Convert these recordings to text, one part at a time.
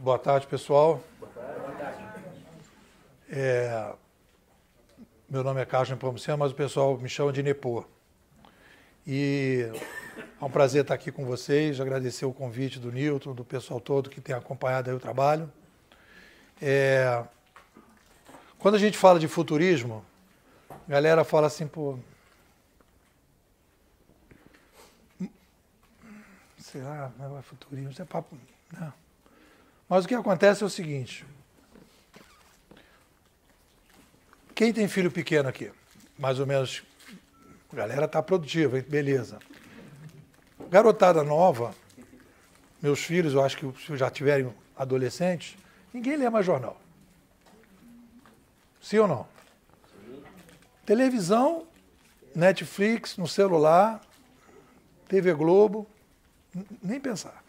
Boa tarde, pessoal. Boa tarde. É, meu nome é Carlos Nepomuceno, mas o pessoal me chama de Nepô. E é um prazer estar aqui com vocês, agradecer o convite do Nilton, do pessoal todo que tem acompanhado o trabalho. É, quando a gente fala de futurismo, a galera fala assim, pô... é Futurismo, isso é papo... Não. Né? Mas o que acontece é o seguinte: quem tem filho pequeno aqui? Mais ou menos, a galera está produtiva, beleza. Garotada nova, meus filhos, eu acho que já tiverem adolescentes, ninguém lê mais jornal. Sim ou não? Televisão, Netflix, no celular, TV Globo, nem pensar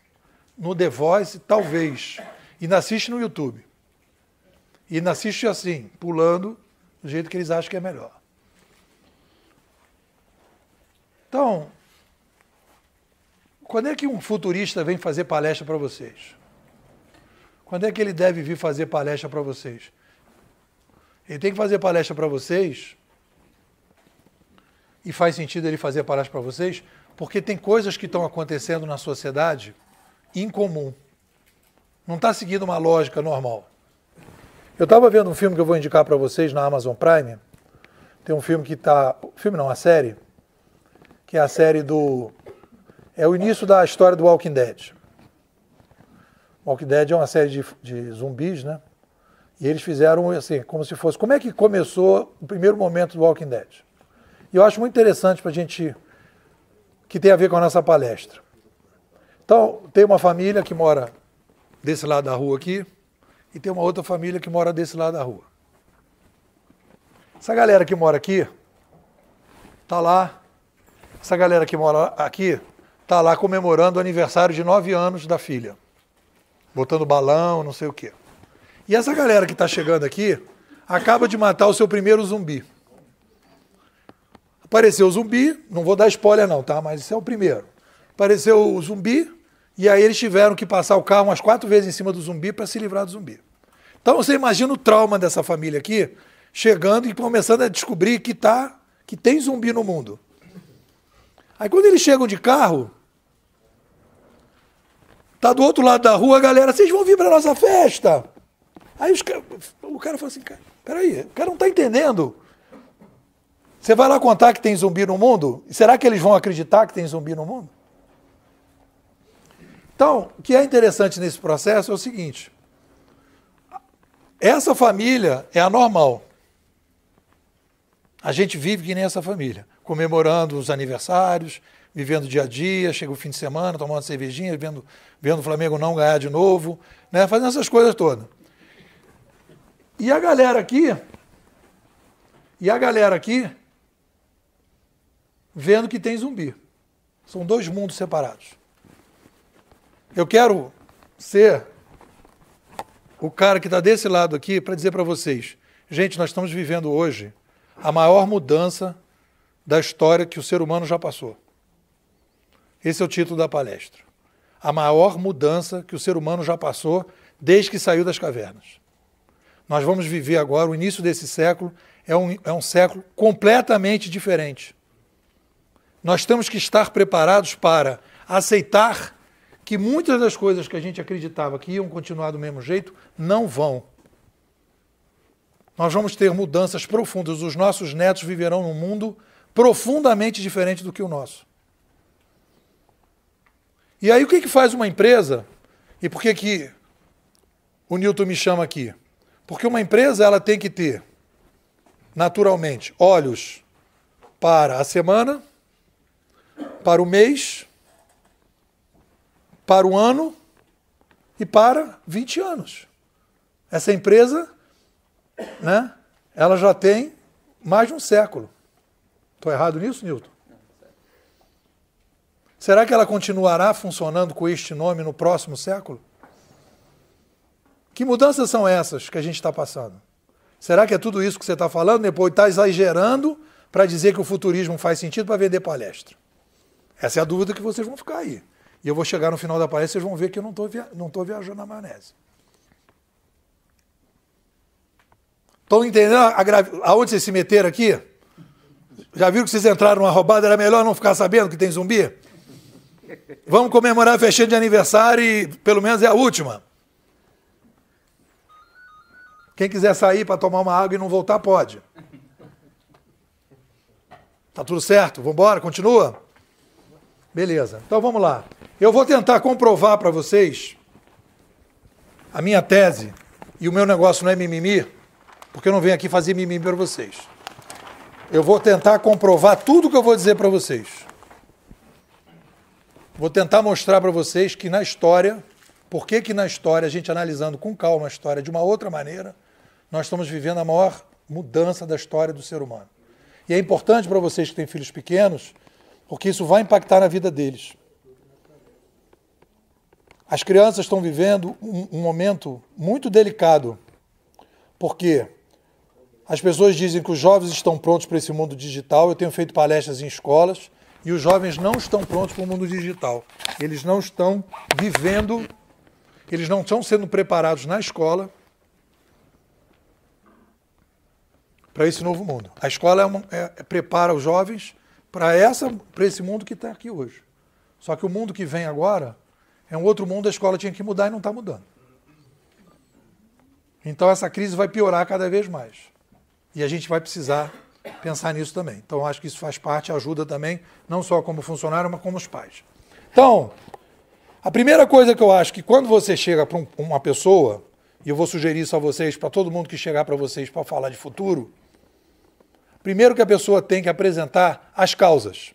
no The Voice, talvez. E não assiste no YouTube. E não assiste assim, pulando do jeito que eles acham que é melhor. Então, quando é que um futurista vem fazer palestra para vocês? Quando é que ele deve vir fazer palestra para vocês? Ele tem que fazer palestra para vocês e faz sentido ele fazer palestra para vocês, porque tem coisas que estão acontecendo na sociedade incomum. Não está seguindo uma lógica normal. Eu estava vendo um filme que eu vou indicar para vocês na Amazon Prime. Tem um filme que está. Filme não, a série. Que é a série do. É o início da história do Walking Dead. Walking Dead é uma série de, de zumbis, né? E eles fizeram assim, como se fosse. Como é que começou o primeiro momento do Walking Dead? E eu acho muito interessante para a gente. que tem a ver com a nossa palestra. Então, tem uma família que mora desse lado da rua aqui e tem uma outra família que mora desse lado da rua. Essa galera que mora aqui tá lá. Essa galera que mora aqui tá lá comemorando o aniversário de nove anos da filha, botando balão, não sei o quê. E essa galera que está chegando aqui acaba de matar o seu primeiro zumbi. Apareceu o zumbi, não vou dar spoiler não, tá? Mas esse é o primeiro. Apareceu o zumbi, e aí eles tiveram que passar o carro umas quatro vezes em cima do zumbi para se livrar do zumbi. Então você imagina o trauma dessa família aqui, chegando e começando a descobrir que tá, que tem zumbi no mundo. Aí quando eles chegam de carro, tá do outro lado da rua, galera, vocês vão vir para nossa festa. Aí os, o cara falou assim, cara, peraí, o cara não tá entendendo. Você vai lá contar que tem zumbi no mundo? Será que eles vão acreditar que tem zumbi no mundo? Então, o que é interessante nesse processo é o seguinte: essa família é a normal. A gente vive que nem essa família, comemorando os aniversários, vivendo dia a dia, chega o fim de semana, tomando cervejinha, vendo, vendo o Flamengo não ganhar de novo, né? fazendo essas coisas todas. E a galera aqui, e a galera aqui, vendo que tem zumbi. São dois mundos separados. Eu quero ser o cara que está desse lado aqui para dizer para vocês: gente, nós estamos vivendo hoje a maior mudança da história que o ser humano já passou. Esse é o título da palestra. A maior mudança que o ser humano já passou desde que saiu das cavernas. Nós vamos viver agora, o início desse século é um, é um século completamente diferente. Nós temos que estar preparados para aceitar que muitas das coisas que a gente acreditava que iam continuar do mesmo jeito não vão. Nós vamos ter mudanças profundas. Os nossos netos viverão num mundo profundamente diferente do que o nosso. E aí o que, que faz uma empresa? E por que, que o Newton me chama aqui? Porque uma empresa ela tem que ter, naturalmente, olhos para a semana, para o mês para um ano e para 20 anos. Essa empresa, né, ela já tem mais de um século. Estou errado nisso, Nilton? Será que ela continuará funcionando com este nome no próximo século? Que mudanças são essas que a gente está passando? Será que é tudo isso que você está falando? Depois está exagerando para dizer que o futurismo faz sentido para vender palestra. Essa é a dúvida que vocês vão ficar aí. E eu vou chegar no final da palestra e vocês vão ver que eu não estou via viajando na maionese. Estão entendendo a aonde vocês se meteram aqui? Já viram que vocês entraram numa roubada? Era melhor não ficar sabendo que tem zumbi? Vamos comemorar a festinha de aniversário e pelo menos é a última. Quem quiser sair para tomar uma água e não voltar, pode. Tá tudo certo? Vamos embora? Continua? Beleza, então vamos lá. Eu vou tentar comprovar para vocês a minha tese e o meu negócio não é mimimi, porque eu não venho aqui fazer mimimi para vocês. Eu vou tentar comprovar tudo que eu vou dizer para vocês. Vou tentar mostrar para vocês que na história, por que que na história, a gente analisando com calma a história de uma outra maneira, nós estamos vivendo a maior mudança da história do ser humano. E é importante para vocês que têm filhos pequenos porque isso vai impactar na vida deles. As crianças estão vivendo um, um momento muito delicado, porque as pessoas dizem que os jovens estão prontos para esse mundo digital. Eu tenho feito palestras em escolas e os jovens não estão prontos para o mundo digital. Eles não estão vivendo, eles não estão sendo preparados na escola para esse novo mundo. A escola é uma, é, prepara os jovens para esse mundo que está aqui hoje. Só que o mundo que vem agora é um outro mundo, a escola tinha que mudar e não está mudando. Então essa crise vai piorar cada vez mais. E a gente vai precisar pensar nisso também. Então acho que isso faz parte, ajuda também, não só como funcionário, mas como os pais. Então, a primeira coisa que eu acho que quando você chega para um, uma pessoa, e eu vou sugerir isso a vocês, para todo mundo que chegar para vocês para falar de futuro, Primeiro que a pessoa tem que apresentar as causas.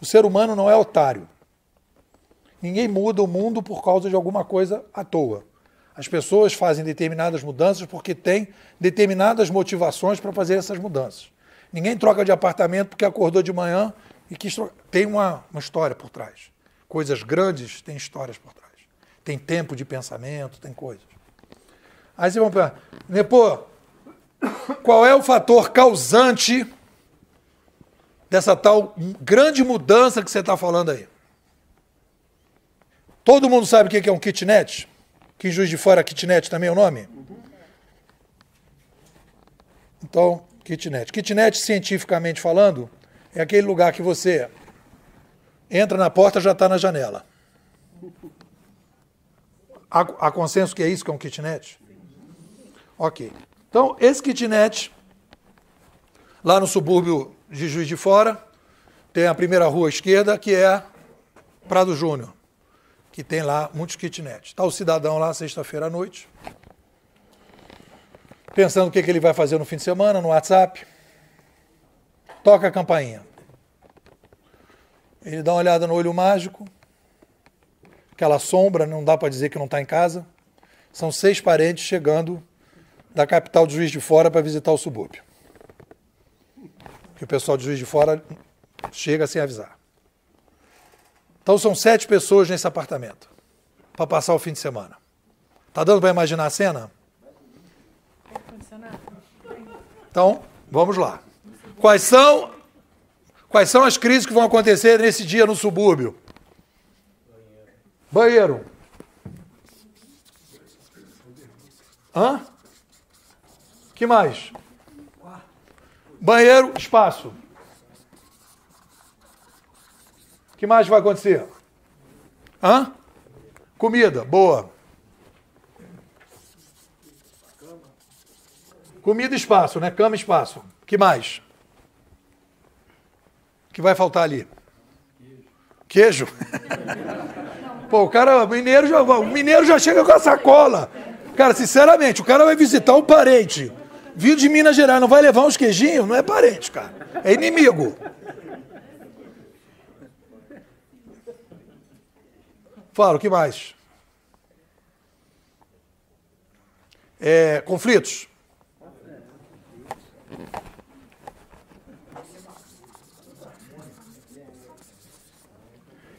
O ser humano não é otário. Ninguém muda o mundo por causa de alguma coisa à toa. As pessoas fazem determinadas mudanças porque têm determinadas motivações para fazer essas mudanças. Ninguém troca de apartamento porque acordou de manhã e quis trocar. Tem uma, uma história por trás. Coisas grandes têm histórias por trás. Tem tempo de pensamento, tem coisas. Aí você vai perguntar, Nepô, qual é o fator causante dessa tal grande mudança que você está falando aí? Todo mundo sabe o que é um kitnet? Que em Juiz de Fora kitnet também é o nome? Então, kitnet. Kitnet, cientificamente falando, é aquele lugar que você entra na porta já está na janela. Há, há consenso que é isso que é um kitnet? Ok. Então, esse kitnet, lá no subúrbio de Juiz de Fora, tem a primeira rua à esquerda, que é Prado Júnior, que tem lá muitos kitnets. Está o cidadão lá sexta-feira à noite, pensando o que, que ele vai fazer no fim de semana, no WhatsApp. Toca a campainha. Ele dá uma olhada no olho mágico, aquela sombra, não dá para dizer que não está em casa. São seis parentes chegando da capital de Juiz de Fora para visitar o subúrbio. Que o pessoal de Juiz de Fora chega sem avisar. Então são sete pessoas nesse apartamento para passar o fim de semana. Tá dando para imaginar a cena? Então, vamos lá. Quais são quais são as crises que vão acontecer nesse dia no subúrbio? Banheiro. Hã? que mais? Banheiro, espaço. O que mais vai acontecer? Hã? Comida, boa. Comida e espaço, né? Cama e espaço. que mais? que vai faltar ali? Queijo. Pô, o cara, mineiro já, o mineiro já chega com a sacola. Cara, sinceramente, o cara vai visitar um parente. Viu de Minas Gerais, não vai levar uns queijinhos? Não é parente, cara. É inimigo. Fala, o que mais? É, conflitos.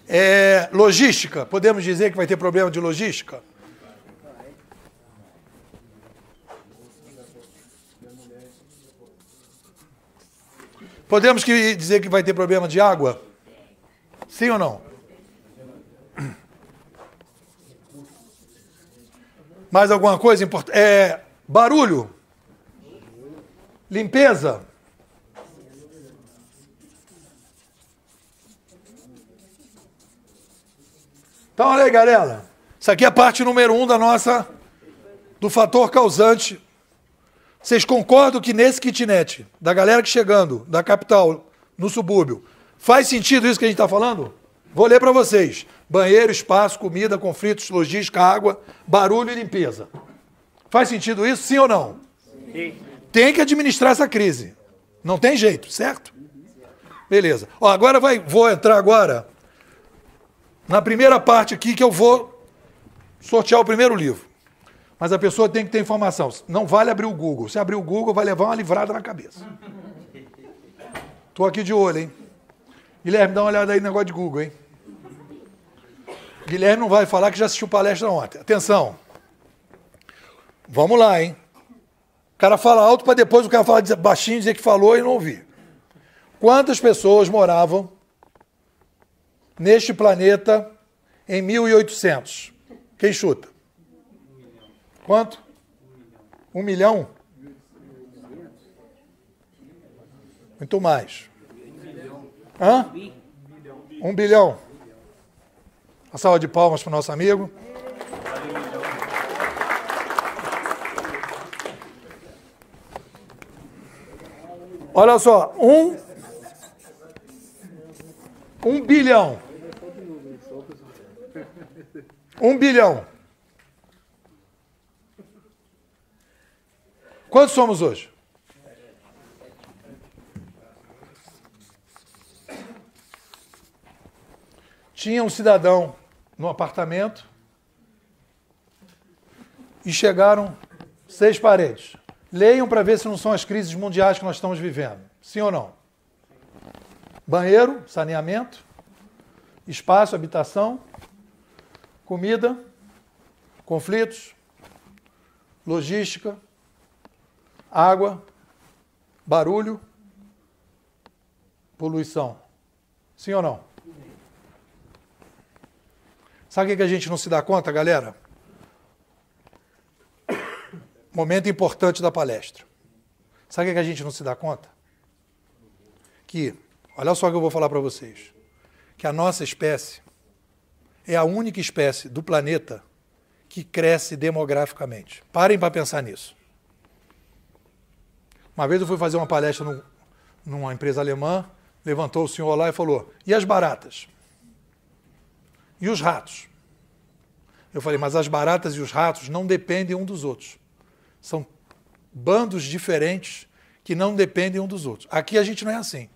É, logística. Podemos dizer que vai ter problema de logística? Podemos que dizer que vai ter problema de água? Sim ou não? Mais alguma coisa importante? É, barulho. Limpeza. Então, olha aí, galera. Isso aqui é a parte número um da nossa. do fator causante vocês concordam que nesse kitnet, da galera que chegando da capital, no subúrbio, faz sentido isso que a gente está falando? Vou ler para vocês. Banheiro, espaço, comida, conflitos, logística, água, barulho e limpeza. Faz sentido isso, sim ou não? Sim. Tem que administrar essa crise. Não tem jeito, certo? Beleza. Ó, agora vai, vou entrar agora na primeira parte aqui que eu vou sortear o primeiro livro. Mas a pessoa tem que ter informação. Não vale abrir o Google. Se abrir o Google, vai levar uma livrada na cabeça. Estou aqui de olho, hein? Guilherme, dá uma olhada aí no negócio de Google, hein? Guilherme não vai falar que já assistiu palestra ontem. Atenção. Vamos lá, hein? O cara fala alto para depois o cara falar baixinho, dizer que falou e não ouvir. Quantas pessoas moravam neste planeta em 1800? Quem chuta? Quanto? Um milhão? Muito mais. Hã? Um bilhão. Uma salva de palmas para o nosso amigo. Olha só, um, um bilhão. Um bilhão. Quantos somos hoje? Tinha um cidadão no apartamento e chegaram seis paredes. Leiam para ver se não são as crises mundiais que nós estamos vivendo. Sim ou não? Banheiro, saneamento, espaço, habitação, comida, conflitos, logística, água, barulho, poluição. Sim ou não? Sabe o que a gente não se dá conta, galera? Momento importante da palestra. Sabe o que a gente não se dá conta? Que, olha só o que eu vou falar para vocês. Que a nossa espécie é a única espécie do planeta que cresce demograficamente. Parem para pensar nisso. Uma vez eu fui fazer uma palestra no, numa empresa alemã, levantou o senhor lá e falou: e as baratas? E os ratos? Eu falei, mas as baratas e os ratos não dependem um dos outros. São bandos diferentes que não dependem um dos outros. Aqui a gente não é assim.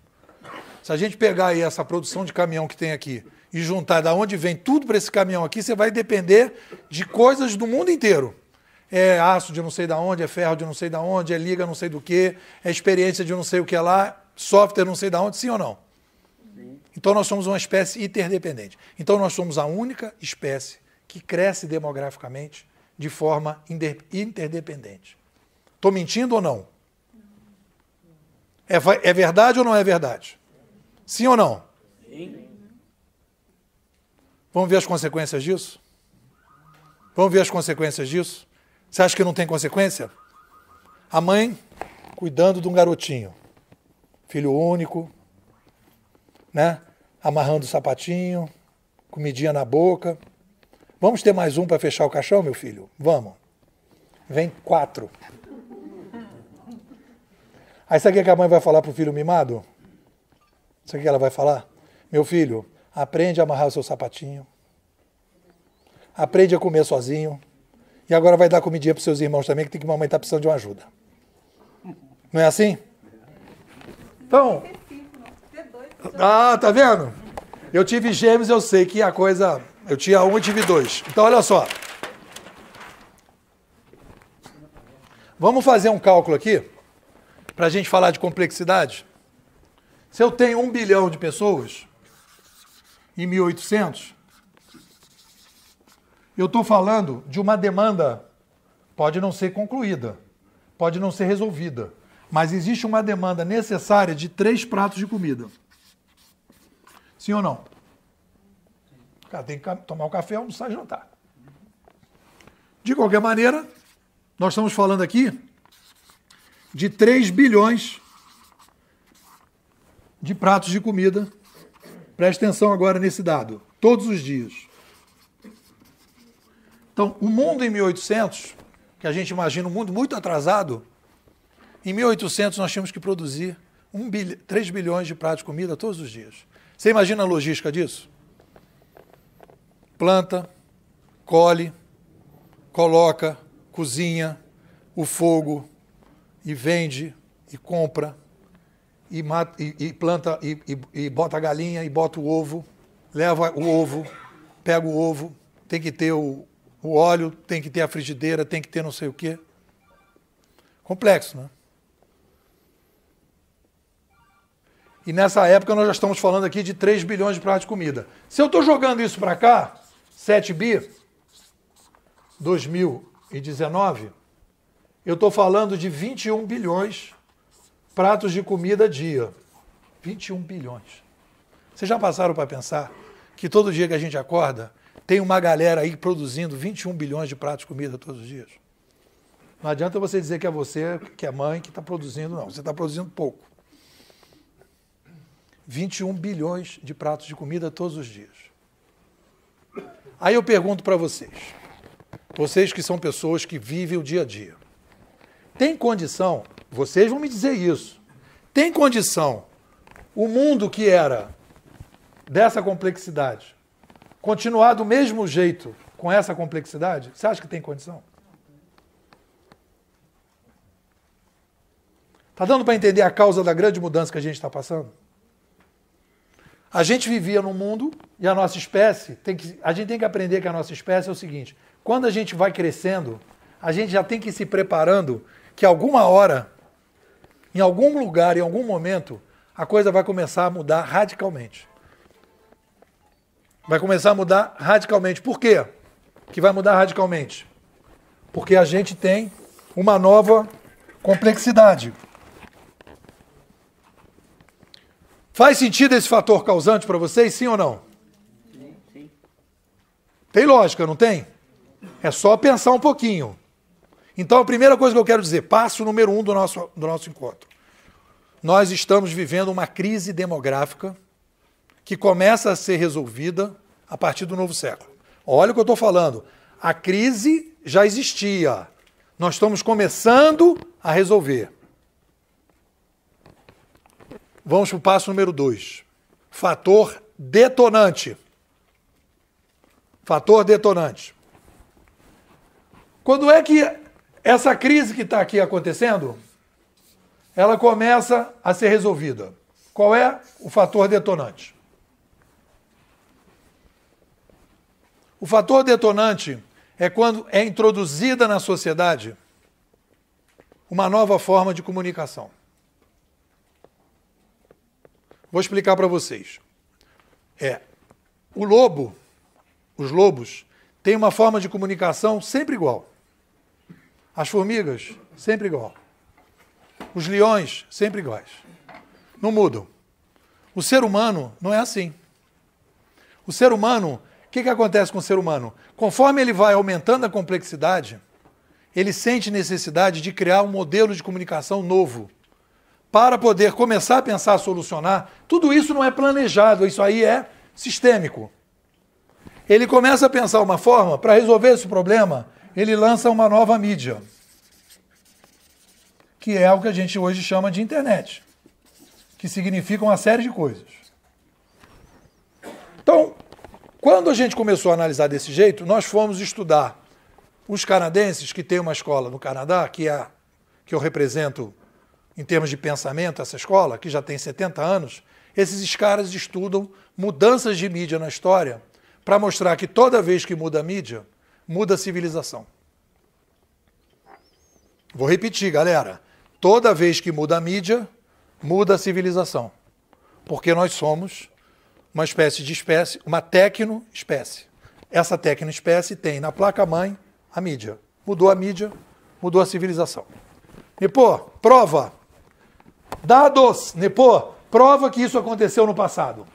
Se a gente pegar aí essa produção de caminhão que tem aqui e juntar da onde vem tudo para esse caminhão aqui, você vai depender de coisas do mundo inteiro é aço de não sei da onde, é ferro de não sei da onde, é liga não sei do que, é experiência de não sei o que lá, software não sei da onde, sim ou não? Então nós somos uma espécie interdependente. Então nós somos a única espécie que cresce demograficamente de forma interdependente. Estou mentindo ou não? É, é, verdade ou não é verdade? Sim ou não? Sim. Vamos ver as consequências disso? Vamos ver as consequências disso? Você acha que não tem consequência? A mãe cuidando de um garotinho, filho único, né? Amarrando o sapatinho, comidinha na boca. Vamos ter mais um para fechar o caixão, meu filho? Vamos. Vem quatro. Aí sabe o que a mãe vai falar para o filho mimado? Sabe o que ela vai falar? Meu filho, aprende a amarrar o seu sapatinho. Aprende a comer sozinho. E agora vai dar comidinha para os seus irmãos também, que tem que mamãe a tá precisando de uma ajuda. Não é assim? Então. Ah, tá vendo? Eu tive gêmeos, eu sei que a coisa. Eu tinha um e tive dois. Então, olha só. Vamos fazer um cálculo aqui, para a gente falar de complexidade. Se eu tenho um bilhão de pessoas, em 1800, eu estou falando de uma demanda, pode não ser concluída, pode não ser resolvida, mas existe uma demanda necessária de três pratos de comida. Sim ou não? Cara, tem que tomar um café, almoçar e jantar. De qualquer maneira, nós estamos falando aqui de 3 bilhões de pratos de comida. Preste atenção agora nesse dado. Todos os dias. Então, o mundo em 1800, que a gente imagina um mundo muito atrasado, em 1800 nós tínhamos que produzir 1 3 bilhões de pratos de comida todos os dias. Você imagina a logística disso? Planta, colhe, coloca, cozinha, o fogo, e vende, e compra, e, mata, e, e planta, e, e, bota a galinha, e bota o ovo, leva o ovo, pega o ovo, tem que ter o, o óleo, tem que ter a frigideira, tem que ter não sei o quê. Complexo, né? E nessa época nós já estamos falando aqui de 3 bilhões de pratos de comida. Se eu estou jogando isso para cá, 7 bi, 2019, eu estou falando de 21 bilhões pratos de comida dia. 21 bilhões. Vocês já passaram para pensar que todo dia que a gente acorda, tem uma galera aí produzindo 21 bilhões de pratos de comida todos os dias. Não adianta você dizer que é você, que é mãe, que está produzindo, não. Você está produzindo pouco. 21 bilhões de pratos de comida todos os dias. Aí eu pergunto para vocês, vocês que são pessoas que vivem o dia a dia, tem condição, vocês vão me dizer isso, tem condição o mundo que era dessa complexidade continuar do mesmo jeito, com essa complexidade, você acha que tem condição? Está dando para entender a causa da grande mudança que a gente está passando? A gente vivia num mundo e a nossa espécie tem que. A gente tem que aprender que a nossa espécie é o seguinte: quando a gente vai crescendo, a gente já tem que ir se preparando que alguma hora, em algum lugar, em algum momento, a coisa vai começar a mudar radicalmente vai começar a mudar radicalmente. Por quê? Que vai mudar radicalmente? Porque a gente tem uma nova complexidade. Faz sentido esse fator causante para vocês, sim ou não? Sim, sim. Tem lógica, não tem? É só pensar um pouquinho. Então, a primeira coisa que eu quero dizer, passo número um do nosso, do nosso encontro. Nós estamos vivendo uma crise demográfica que começa a ser resolvida a partir do novo século. Olha o que eu estou falando. A crise já existia. Nós estamos começando a resolver. Vamos para o passo número dois. Fator detonante. Fator detonante. Quando é que essa crise que está aqui acontecendo, ela começa a ser resolvida? Qual é o fator detonante? O fator detonante é quando é introduzida na sociedade uma nova forma de comunicação. Vou explicar para vocês. É o lobo, os lobos têm uma forma de comunicação sempre igual. As formigas sempre igual. Os leões sempre iguais. Não mudam. O ser humano não é assim. O ser humano que, que acontece com o ser humano? Conforme ele vai aumentando a complexidade, ele sente necessidade de criar um modelo de comunicação novo para poder começar a pensar a solucionar. Tudo isso não é planejado, isso aí é sistêmico. Ele começa a pensar uma forma para resolver esse problema, ele lança uma nova mídia, que é o que a gente hoje chama de internet, que significa uma série de coisas. Quando a gente começou a analisar desse jeito, nós fomos estudar os canadenses que têm uma escola no Canadá, que é que eu represento em termos de pensamento essa escola, que já tem 70 anos, esses caras estudam mudanças de mídia na história para mostrar que toda vez que muda a mídia, muda a civilização. Vou repetir, galera. Toda vez que muda a mídia, muda a civilização. Porque nós somos uma espécie de espécie, uma tecno-espécie. Essa tecno-espécie tem na placa-mãe a mídia. Mudou a mídia, mudou a civilização. Nepô, prova. Dados, Nepô, prova que isso aconteceu no passado.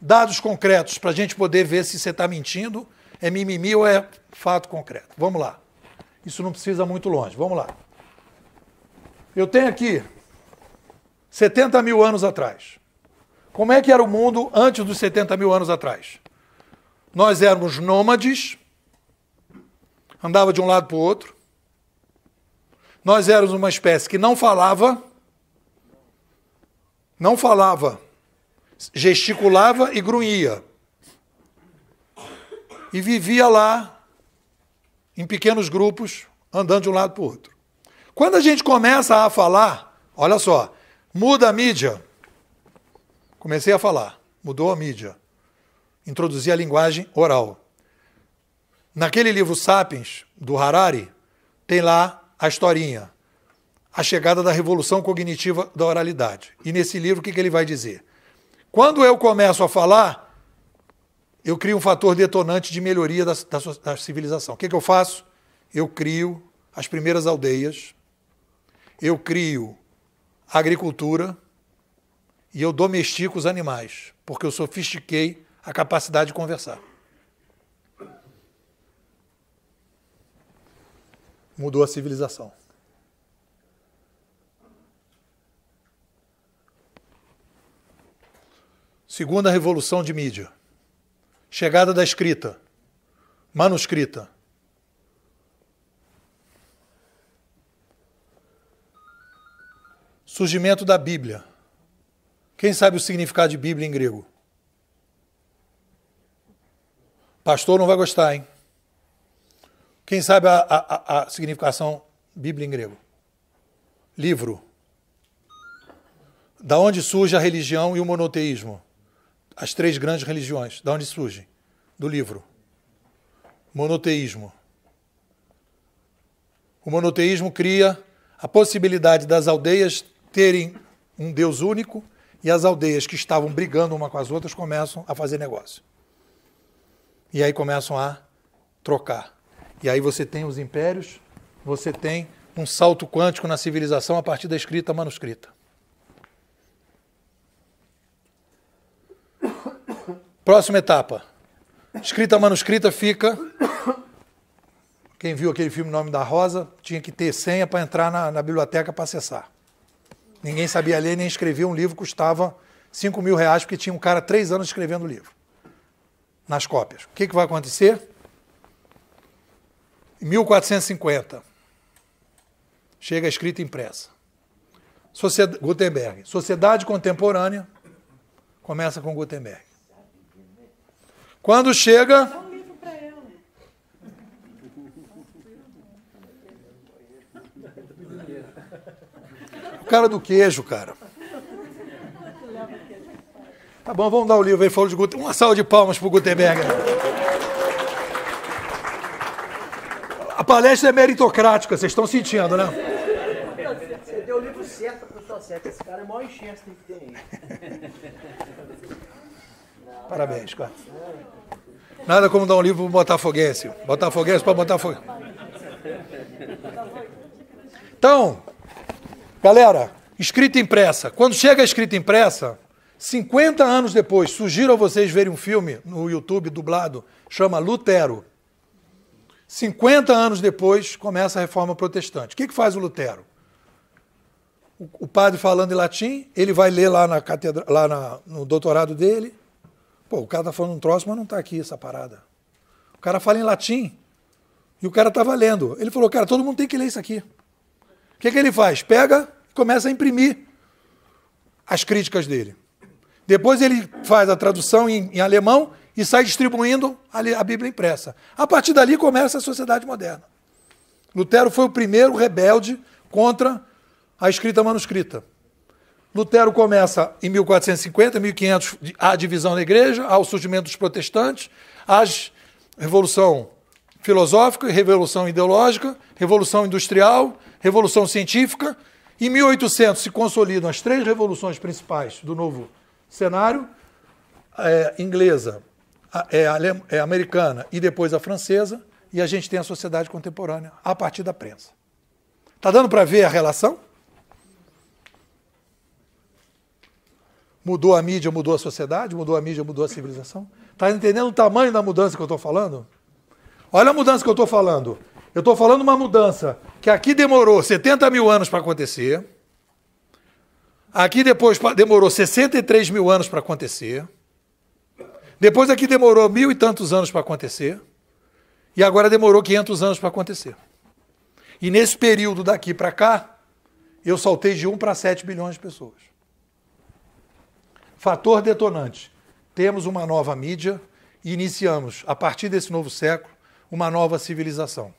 Dados concretos para a gente poder ver se você está mentindo, é mimimi ou é fato concreto. Vamos lá. Isso não precisa muito longe. Vamos lá. Eu tenho aqui 70 mil anos atrás. Como é que era o mundo antes dos 70 mil anos atrás? Nós éramos nômades, andava de um lado para o outro. Nós éramos uma espécie que não falava, não falava, gesticulava e grunhia. E vivia lá, em pequenos grupos, andando de um lado para o outro. Quando a gente começa a falar, olha só, muda a mídia, Comecei a falar, mudou a mídia. Introduzi a linguagem oral. Naquele livro Sapiens, do Harari, tem lá a historinha, a chegada da revolução cognitiva da oralidade. E nesse livro, o que, que ele vai dizer? Quando eu começo a falar, eu crio um fator detonante de melhoria da, da, da civilização. O que, que eu faço? Eu crio as primeiras aldeias, eu crio a agricultura, e eu domestico os animais, porque eu sofistiquei a capacidade de conversar. Mudou a civilização. Segunda revolução de mídia. Chegada da escrita, manuscrita. Surgimento da Bíblia. Quem sabe o significado de Bíblia em grego? Pastor não vai gostar, hein? Quem sabe a, a, a significação Bíblia em grego? Livro. Da onde surge a religião e o monoteísmo? As três grandes religiões. Da onde surge? Do livro. Monoteísmo. O monoteísmo cria a possibilidade das aldeias terem um Deus único e as aldeias que estavam brigando uma com as outras começam a fazer negócio. E aí começam a trocar. E aí você tem os impérios, você tem um salto quântico na civilização a partir da escrita manuscrita. Próxima etapa. Escrita manuscrita fica. Quem viu aquele filme Nome da Rosa tinha que ter senha para entrar na, na biblioteca para acessar. Ninguém sabia ler nem escrever. Um livro custava 5 mil reais, porque tinha um cara três anos escrevendo o livro. Nas cópias. O que, que vai acontecer? Em 1450, chega a escrita impressa. Sociedade, Gutenberg. Sociedade Contemporânea começa com Gutenberg. Quando chega O cara do queijo, cara. Tá bom, vamos dar o livro aí, falou de Gutenberg. Uma salva de palmas pro Gutenberg. Né? A palestra é meritocrática, vocês estão sentindo, né? Você deu o livro certo para o Esse cara é o maior enxerto que tem aí. Parabéns, cara. Nada como dar um livro pro botafoguense. Botafoguense para botafoguense. Então, Galera, escrita impressa. Quando chega a escrita impressa, 50 anos depois, sugiro a vocês verem um filme no YouTube dublado, chama Lutero. 50 anos depois, começa a reforma protestante. O que, que faz o Lutero? O, o padre falando em latim, ele vai ler lá, na catedra, lá na, no doutorado dele. Pô, o cara tá falando um troço, mas não está aqui essa parada. O cara fala em latim e o cara estava lendo. Ele falou, cara, todo mundo tem que ler isso aqui. O que, que ele faz? Pega começa a imprimir as críticas dele. Depois ele faz a tradução em, em alemão e sai distribuindo a, a Bíblia impressa. A partir dali começa a sociedade moderna. Lutero foi o primeiro rebelde contra a escrita manuscrita. Lutero começa em 1450, 1500, a divisão da igreja, ao surgimento dos protestantes, a revolução filosófica, revolução ideológica, revolução industrial, revolução científica, em 1800 se consolidam as três revoluções principais do novo cenário: é, inglesa, a, é, é, americana e depois a francesa. E a gente tem a sociedade contemporânea a partir da prensa. Está dando para ver a relação? Mudou a mídia, mudou a sociedade, mudou a mídia, mudou a civilização. Está entendendo o tamanho da mudança que eu estou falando? Olha a mudança que eu estou falando. Eu estou falando uma mudança que aqui demorou 70 mil anos para acontecer, aqui depois demorou 63 mil anos para acontecer, depois aqui demorou mil e tantos anos para acontecer, e agora demorou 500 anos para acontecer. E nesse período daqui para cá, eu saltei de 1 para 7 bilhões de pessoas. Fator detonante. Temos uma nova mídia e iniciamos, a partir desse novo século, uma nova civilização.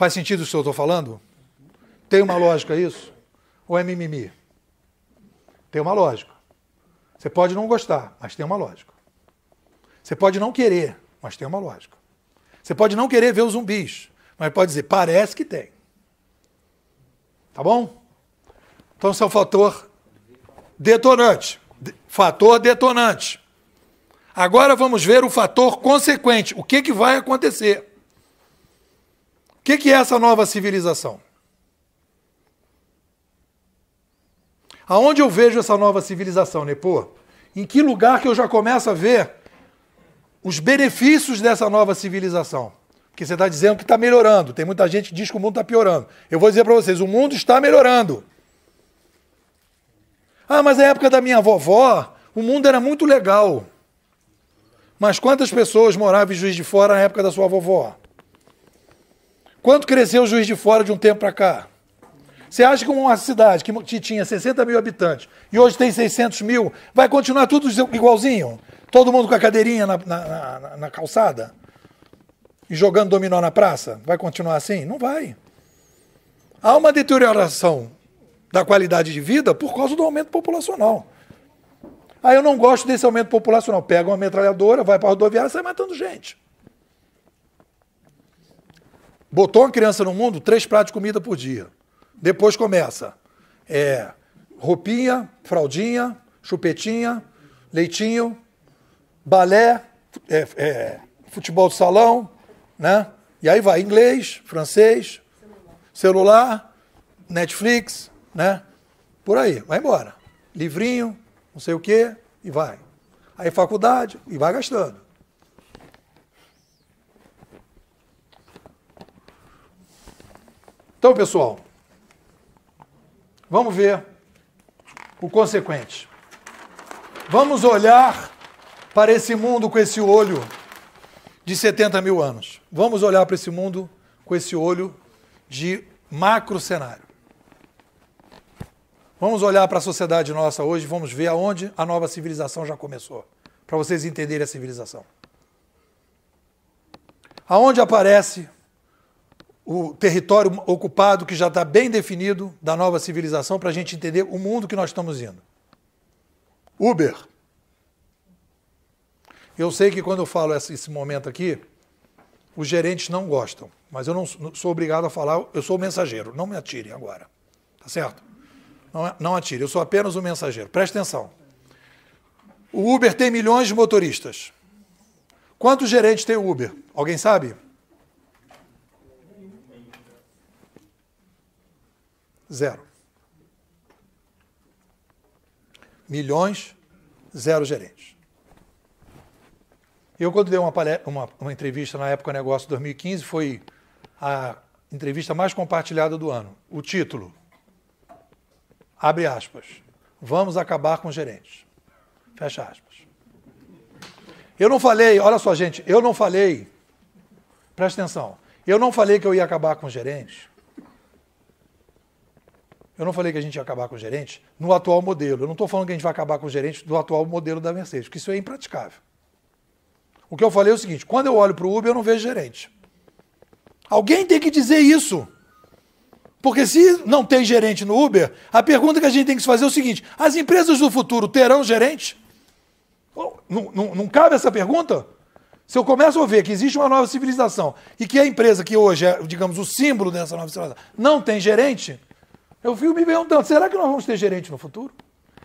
Faz sentido o que eu estou falando? Tem uma lógica isso? Ou é mimimi? Tem uma lógica. Você pode não gostar, mas tem uma lógica. Você pode não querer, mas tem uma lógica. Você pode não querer ver os zumbis, mas pode dizer, parece que tem. Tá bom? Então, esse é o fator detonante. De fator detonante. Agora vamos ver o fator consequente. O que, que vai acontecer? que, que é essa nova civilização? Aonde eu vejo essa nova civilização, Nepô? Em que lugar que eu já começo a ver os benefícios dessa nova civilização? Porque você está dizendo que está melhorando. Tem muita gente que diz que o mundo está piorando. Eu vou dizer para vocês, o mundo está melhorando. Ah, mas na época da minha vovó, o mundo era muito legal. Mas quantas pessoas moravam em Juiz de Fora na época da sua vovó? Quanto cresceu o Juiz de Fora de um tempo para cá? Você acha que uma cidade que tinha 60 mil habitantes e hoje tem 600 mil, vai continuar tudo igualzinho? Todo mundo com a cadeirinha na, na, na, na calçada? E jogando dominó na praça? Vai continuar assim? Não vai. Há uma deterioração da qualidade de vida por causa do aumento populacional. Ah, eu não gosto desse aumento populacional. Pega uma metralhadora, vai para a rodoviária e sai matando gente. Botou uma criança no mundo, três pratos de comida por dia. Depois começa é, roupinha, fraldinha, chupetinha, leitinho, balé, é, é, futebol de salão, né? E aí vai inglês, francês, celular, Netflix, né? Por aí, vai embora. Livrinho, não sei o quê, e vai. Aí faculdade, e vai gastando. Então, pessoal, vamos ver o consequente. Vamos olhar para esse mundo com esse olho de 70 mil anos. Vamos olhar para esse mundo com esse olho de macro cenário. Vamos olhar para a sociedade nossa hoje, vamos ver aonde a nova civilização já começou, para vocês entenderem a civilização. Aonde aparece o território ocupado que já está bem definido da nova civilização para a gente entender o mundo que nós estamos indo. Uber. Eu sei que quando eu falo esse momento aqui, os gerentes não gostam, mas eu não sou obrigado a falar, eu sou o mensageiro, não me atirem agora. Tá certo? Não, não atire, eu sou apenas o mensageiro. Presta atenção. O Uber tem milhões de motoristas. Quantos gerentes tem o Uber? Alguém sabe? zero. Milhões, zero gerentes. Eu, quando dei uma, uma, uma entrevista na época Negócio 2015, foi a entrevista mais compartilhada do ano. O título, abre aspas, vamos acabar com gerentes, fecha aspas. Eu não falei, olha só, gente, eu não falei, presta atenção, eu não falei que eu ia acabar com gerentes eu não falei que a gente ia acabar com o gerente no atual modelo. Eu não estou falando que a gente vai acabar com o gerente do atual modelo da Mercedes, porque isso é impraticável. O que eu falei é o seguinte: quando eu olho para o Uber, eu não vejo gerente. Alguém tem que dizer isso. Porque se não tem gerente no Uber, a pergunta que a gente tem que se fazer é o seguinte: as empresas do futuro terão gerente? Não, não, não cabe essa pergunta? Se eu começo a ver que existe uma nova civilização e que a empresa que hoje é, digamos, o símbolo dessa nova civilização não tem gerente, eu fico me perguntando, será que nós vamos ter gerente no futuro?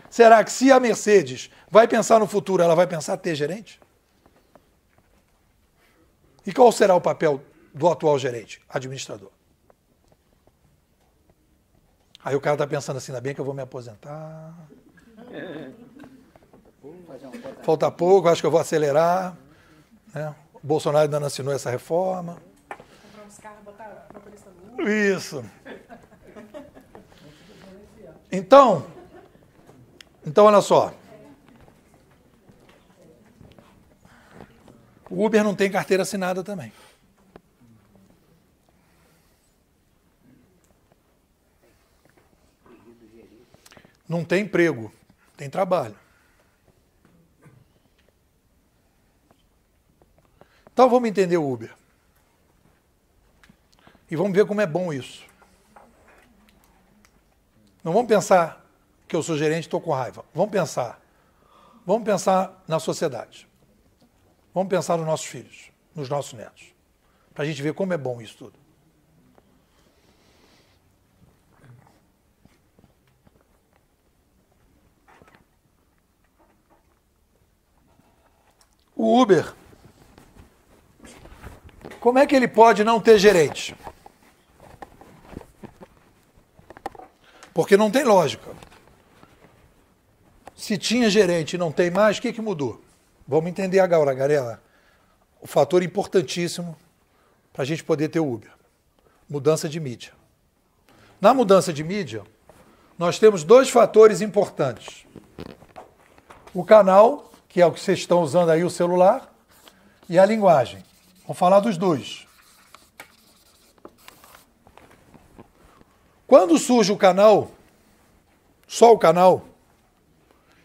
Será que se a Mercedes vai pensar no futuro, ela vai pensar ter gerente? E qual será o papel do atual gerente, administrador? Aí o cara está pensando assim, ainda bem que eu vou me aposentar. Falta pouco, acho que eu vou acelerar. Né? O Bolsonaro ainda não assinou essa reforma. Comprar uns carros, botar motorista Isso. Então, então olha só. O Uber não tem carteira assinada também. Não tem emprego, tem trabalho. Então vamos entender o Uber. E vamos ver como é bom isso. Não vamos pensar que eu sou gerente e estou com raiva. Vamos pensar. Vamos pensar na sociedade. Vamos pensar nos nossos filhos, nos nossos netos. Para a gente ver como é bom isso tudo. O Uber, como é que ele pode não ter gerente? Porque não tem lógica. Se tinha gerente e não tem mais, o que, que mudou? Vamos entender agora, Garela. O fator importantíssimo para a gente poder ter o Uber. Mudança de mídia. Na mudança de mídia, nós temos dois fatores importantes. O canal, que é o que vocês estão usando aí, o celular, e a linguagem. Vamos falar dos dois. Quando surge o canal, só o canal,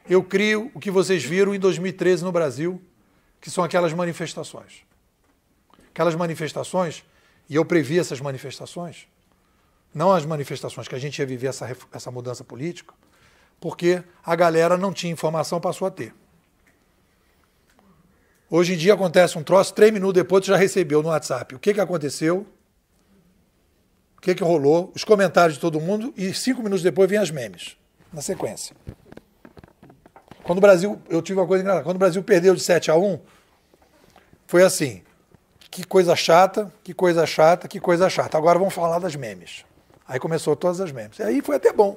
eu crio o que vocês viram em 2013 no Brasil, que são aquelas manifestações. Aquelas manifestações, e eu previ essas manifestações, não as manifestações, que a gente ia viver essa, essa mudança política, porque a galera não tinha informação, passou a ter. Hoje em dia acontece um troço, três minutos depois tu já recebeu no WhatsApp. O que, que aconteceu? o que, é que rolou, os comentários de todo mundo e cinco minutos depois vêm as memes, na sequência. Quando o Brasil, eu tive uma coisa engraçada, quando o Brasil perdeu de 7 a 1, foi assim, que coisa chata, que coisa chata, que coisa chata. Agora vamos falar das memes. Aí começou todas as memes. E aí foi até bom.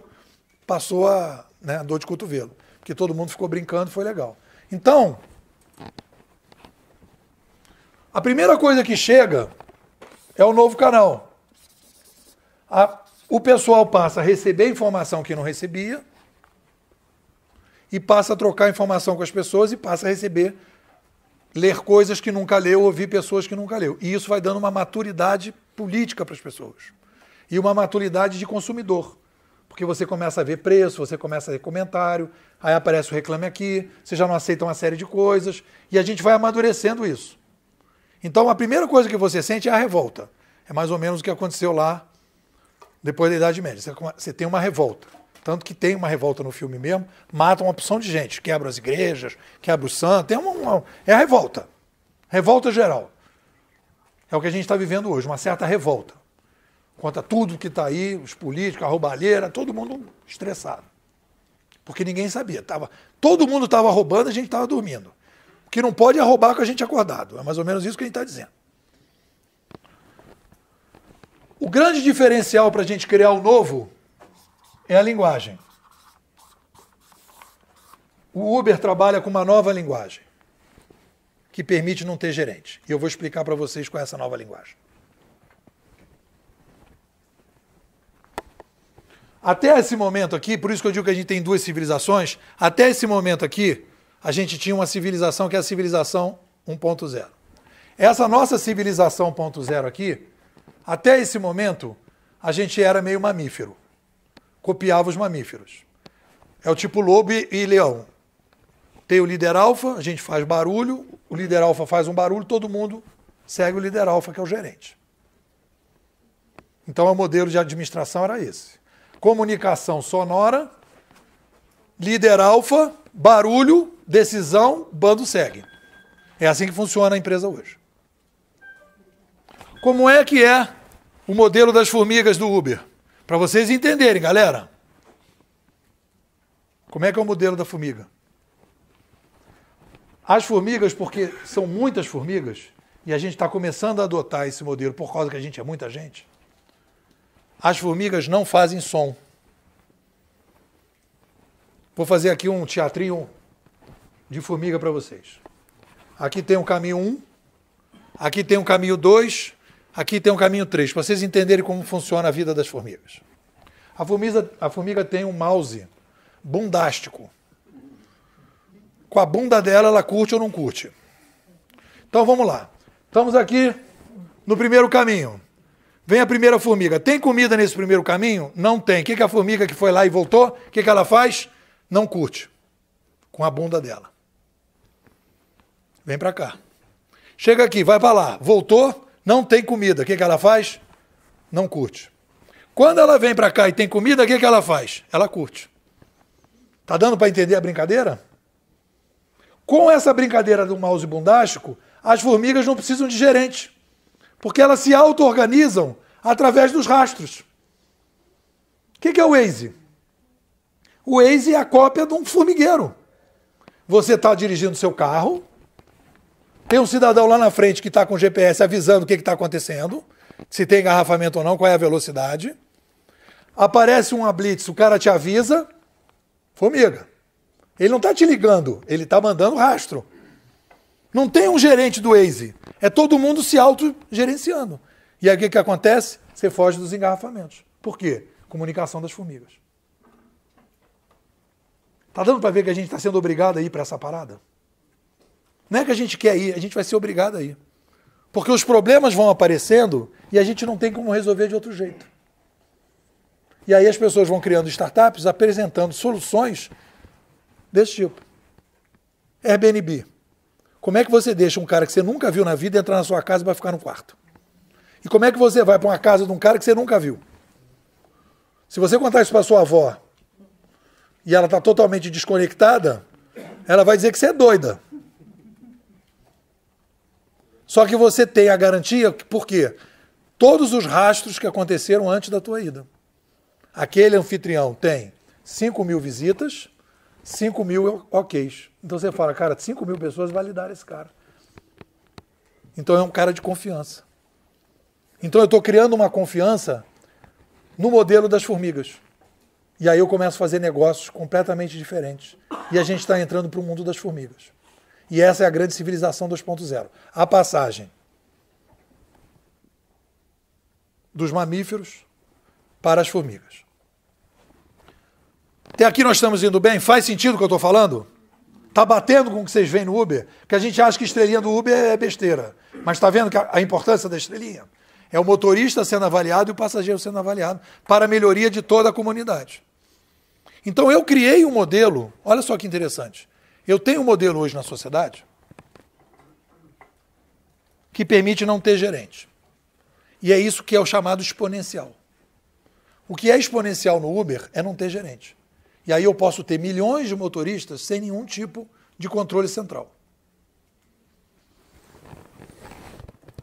Passou a, né, a dor de cotovelo, porque todo mundo ficou brincando, foi legal. Então, a primeira coisa que chega é o novo canal a, o pessoal passa a receber informação que não recebia e passa a trocar informação com as pessoas e passa a receber, ler coisas que nunca leu, ouvir pessoas que nunca leu. E isso vai dando uma maturidade política para as pessoas e uma maturidade de consumidor. Porque você começa a ver preço, você começa a ver comentário, aí aparece o reclame aqui, você já não aceita uma série de coisas, e a gente vai amadurecendo isso. Então a primeira coisa que você sente é a revolta. É mais ou menos o que aconteceu lá depois da Idade Média. Você tem uma revolta. Tanto que tem uma revolta no filme mesmo, matam uma opção de gente, quebra as igrejas, quebra o santo, tem uma, uma, é a revolta. Revolta geral. É o que a gente está vivendo hoje, uma certa revolta. Contra tudo que está aí, os políticos, a roubalheira, todo mundo estressado. Porque ninguém sabia. Tava, todo mundo estava roubando, a gente estava dormindo. O que não pode é roubar com a gente acordado. É mais ou menos isso que a gente está dizendo. O grande diferencial para a gente criar o novo é a linguagem. O Uber trabalha com uma nova linguagem que permite não ter gerente. E eu vou explicar para vocês qual é essa nova linguagem. Até esse momento aqui, por isso que eu digo que a gente tem duas civilizações, até esse momento aqui, a gente tinha uma civilização que é a civilização 1.0. Essa nossa civilização 1.0 aqui, até esse momento, a gente era meio mamífero. Copiava os mamíferos. É o tipo lobo e, leão. Tem o líder alfa, a gente faz barulho, o líder alfa faz um barulho, todo mundo segue o líder alfa, que é o gerente. Então, o modelo de administração era esse. Comunicação sonora, líder alfa, barulho, decisão, bando segue. É assim que funciona a empresa hoje como é que é o modelo das formigas do Uber. Para vocês entenderem, galera. Como é que é o modelo da formiga? As formigas, porque são muitas formigas, e a gente está começando a adotar esse modelo por causa que a gente é muita gente, as formigas não fazem som. Vou fazer aqui um teatrinho de formiga para vocês. Aqui tem o um caminho 1, um, aqui tem o um caminho 2, Aqui tem um caminho 3, para vocês entenderem como funciona a vida das formigas. A formiga, a formiga tem um mouse bundástico. Com a bunda dela, ela curte ou não curte. Então vamos lá. Estamos aqui no primeiro caminho. Vem a primeira formiga. Tem comida nesse primeiro caminho? Não tem. O que, que a formiga que foi lá e voltou, o que, que ela faz? Não curte. Com a bunda dela. Vem para cá. Chega aqui, vai para lá. Voltou, não tem comida. O que, que ela faz? Não curte. Quando ela vem para cá e tem comida, o que, que ela faz? Ela curte. Tá dando para entender a brincadeira? Com essa brincadeira do mouse bundástico, as formigas não precisam de gerente, porque elas se auto-organizam através dos rastros. O que, que é o Waze? O Waze é a cópia de um formigueiro. Você está dirigindo seu carro, tem um cidadão lá na frente que está com GPS avisando o que está acontecendo, se tem engarrafamento ou não, qual é a velocidade. Aparece uma blitz, o cara te avisa, formiga. Ele não está te ligando, ele está mandando rastro. Não tem um gerente do Waze. É todo mundo se autogerenciando. E aí o que, que acontece? Você foge dos engarrafamentos. Por quê? Comunicação das formigas. Tá dando para ver que a gente está sendo obrigado a ir para essa parada? Não é que a gente quer ir, a gente vai ser obrigado a ir. Porque os problemas vão aparecendo e a gente não tem como resolver de outro jeito. E aí as pessoas vão criando startups apresentando soluções desse tipo. Airbnb. Como é que você deixa um cara que você nunca viu na vida entrar na sua casa para ficar no quarto? E como é que você vai para uma casa de um cara que você nunca viu? Se você contar isso para sua avó e ela está totalmente desconectada, ela vai dizer que você é doida. Só que você tem a garantia, por quê? Todos os rastros que aconteceram antes da tua ida. Aquele anfitrião tem 5 mil visitas, 5 mil oks. Então você fala, cara, 5 mil pessoas validaram esse cara. Então é um cara de confiança. Então eu estou criando uma confiança no modelo das formigas. E aí eu começo a fazer negócios completamente diferentes. E a gente está entrando para o mundo das formigas. E essa é a grande civilização 2.0. A passagem dos mamíferos para as formigas. Até aqui nós estamos indo bem? Faz sentido o que eu estou falando? Está batendo com o que vocês veem no Uber? Que a gente acha que estrelinha do Uber é besteira. Mas está vendo a importância da estrelinha? É o motorista sendo avaliado e o passageiro sendo avaliado para a melhoria de toda a comunidade. Então eu criei um modelo, olha só que interessante. Eu tenho um modelo hoje na sociedade que permite não ter gerente. E é isso que é o chamado exponencial. O que é exponencial no Uber é não ter gerente. E aí eu posso ter milhões de motoristas sem nenhum tipo de controle central.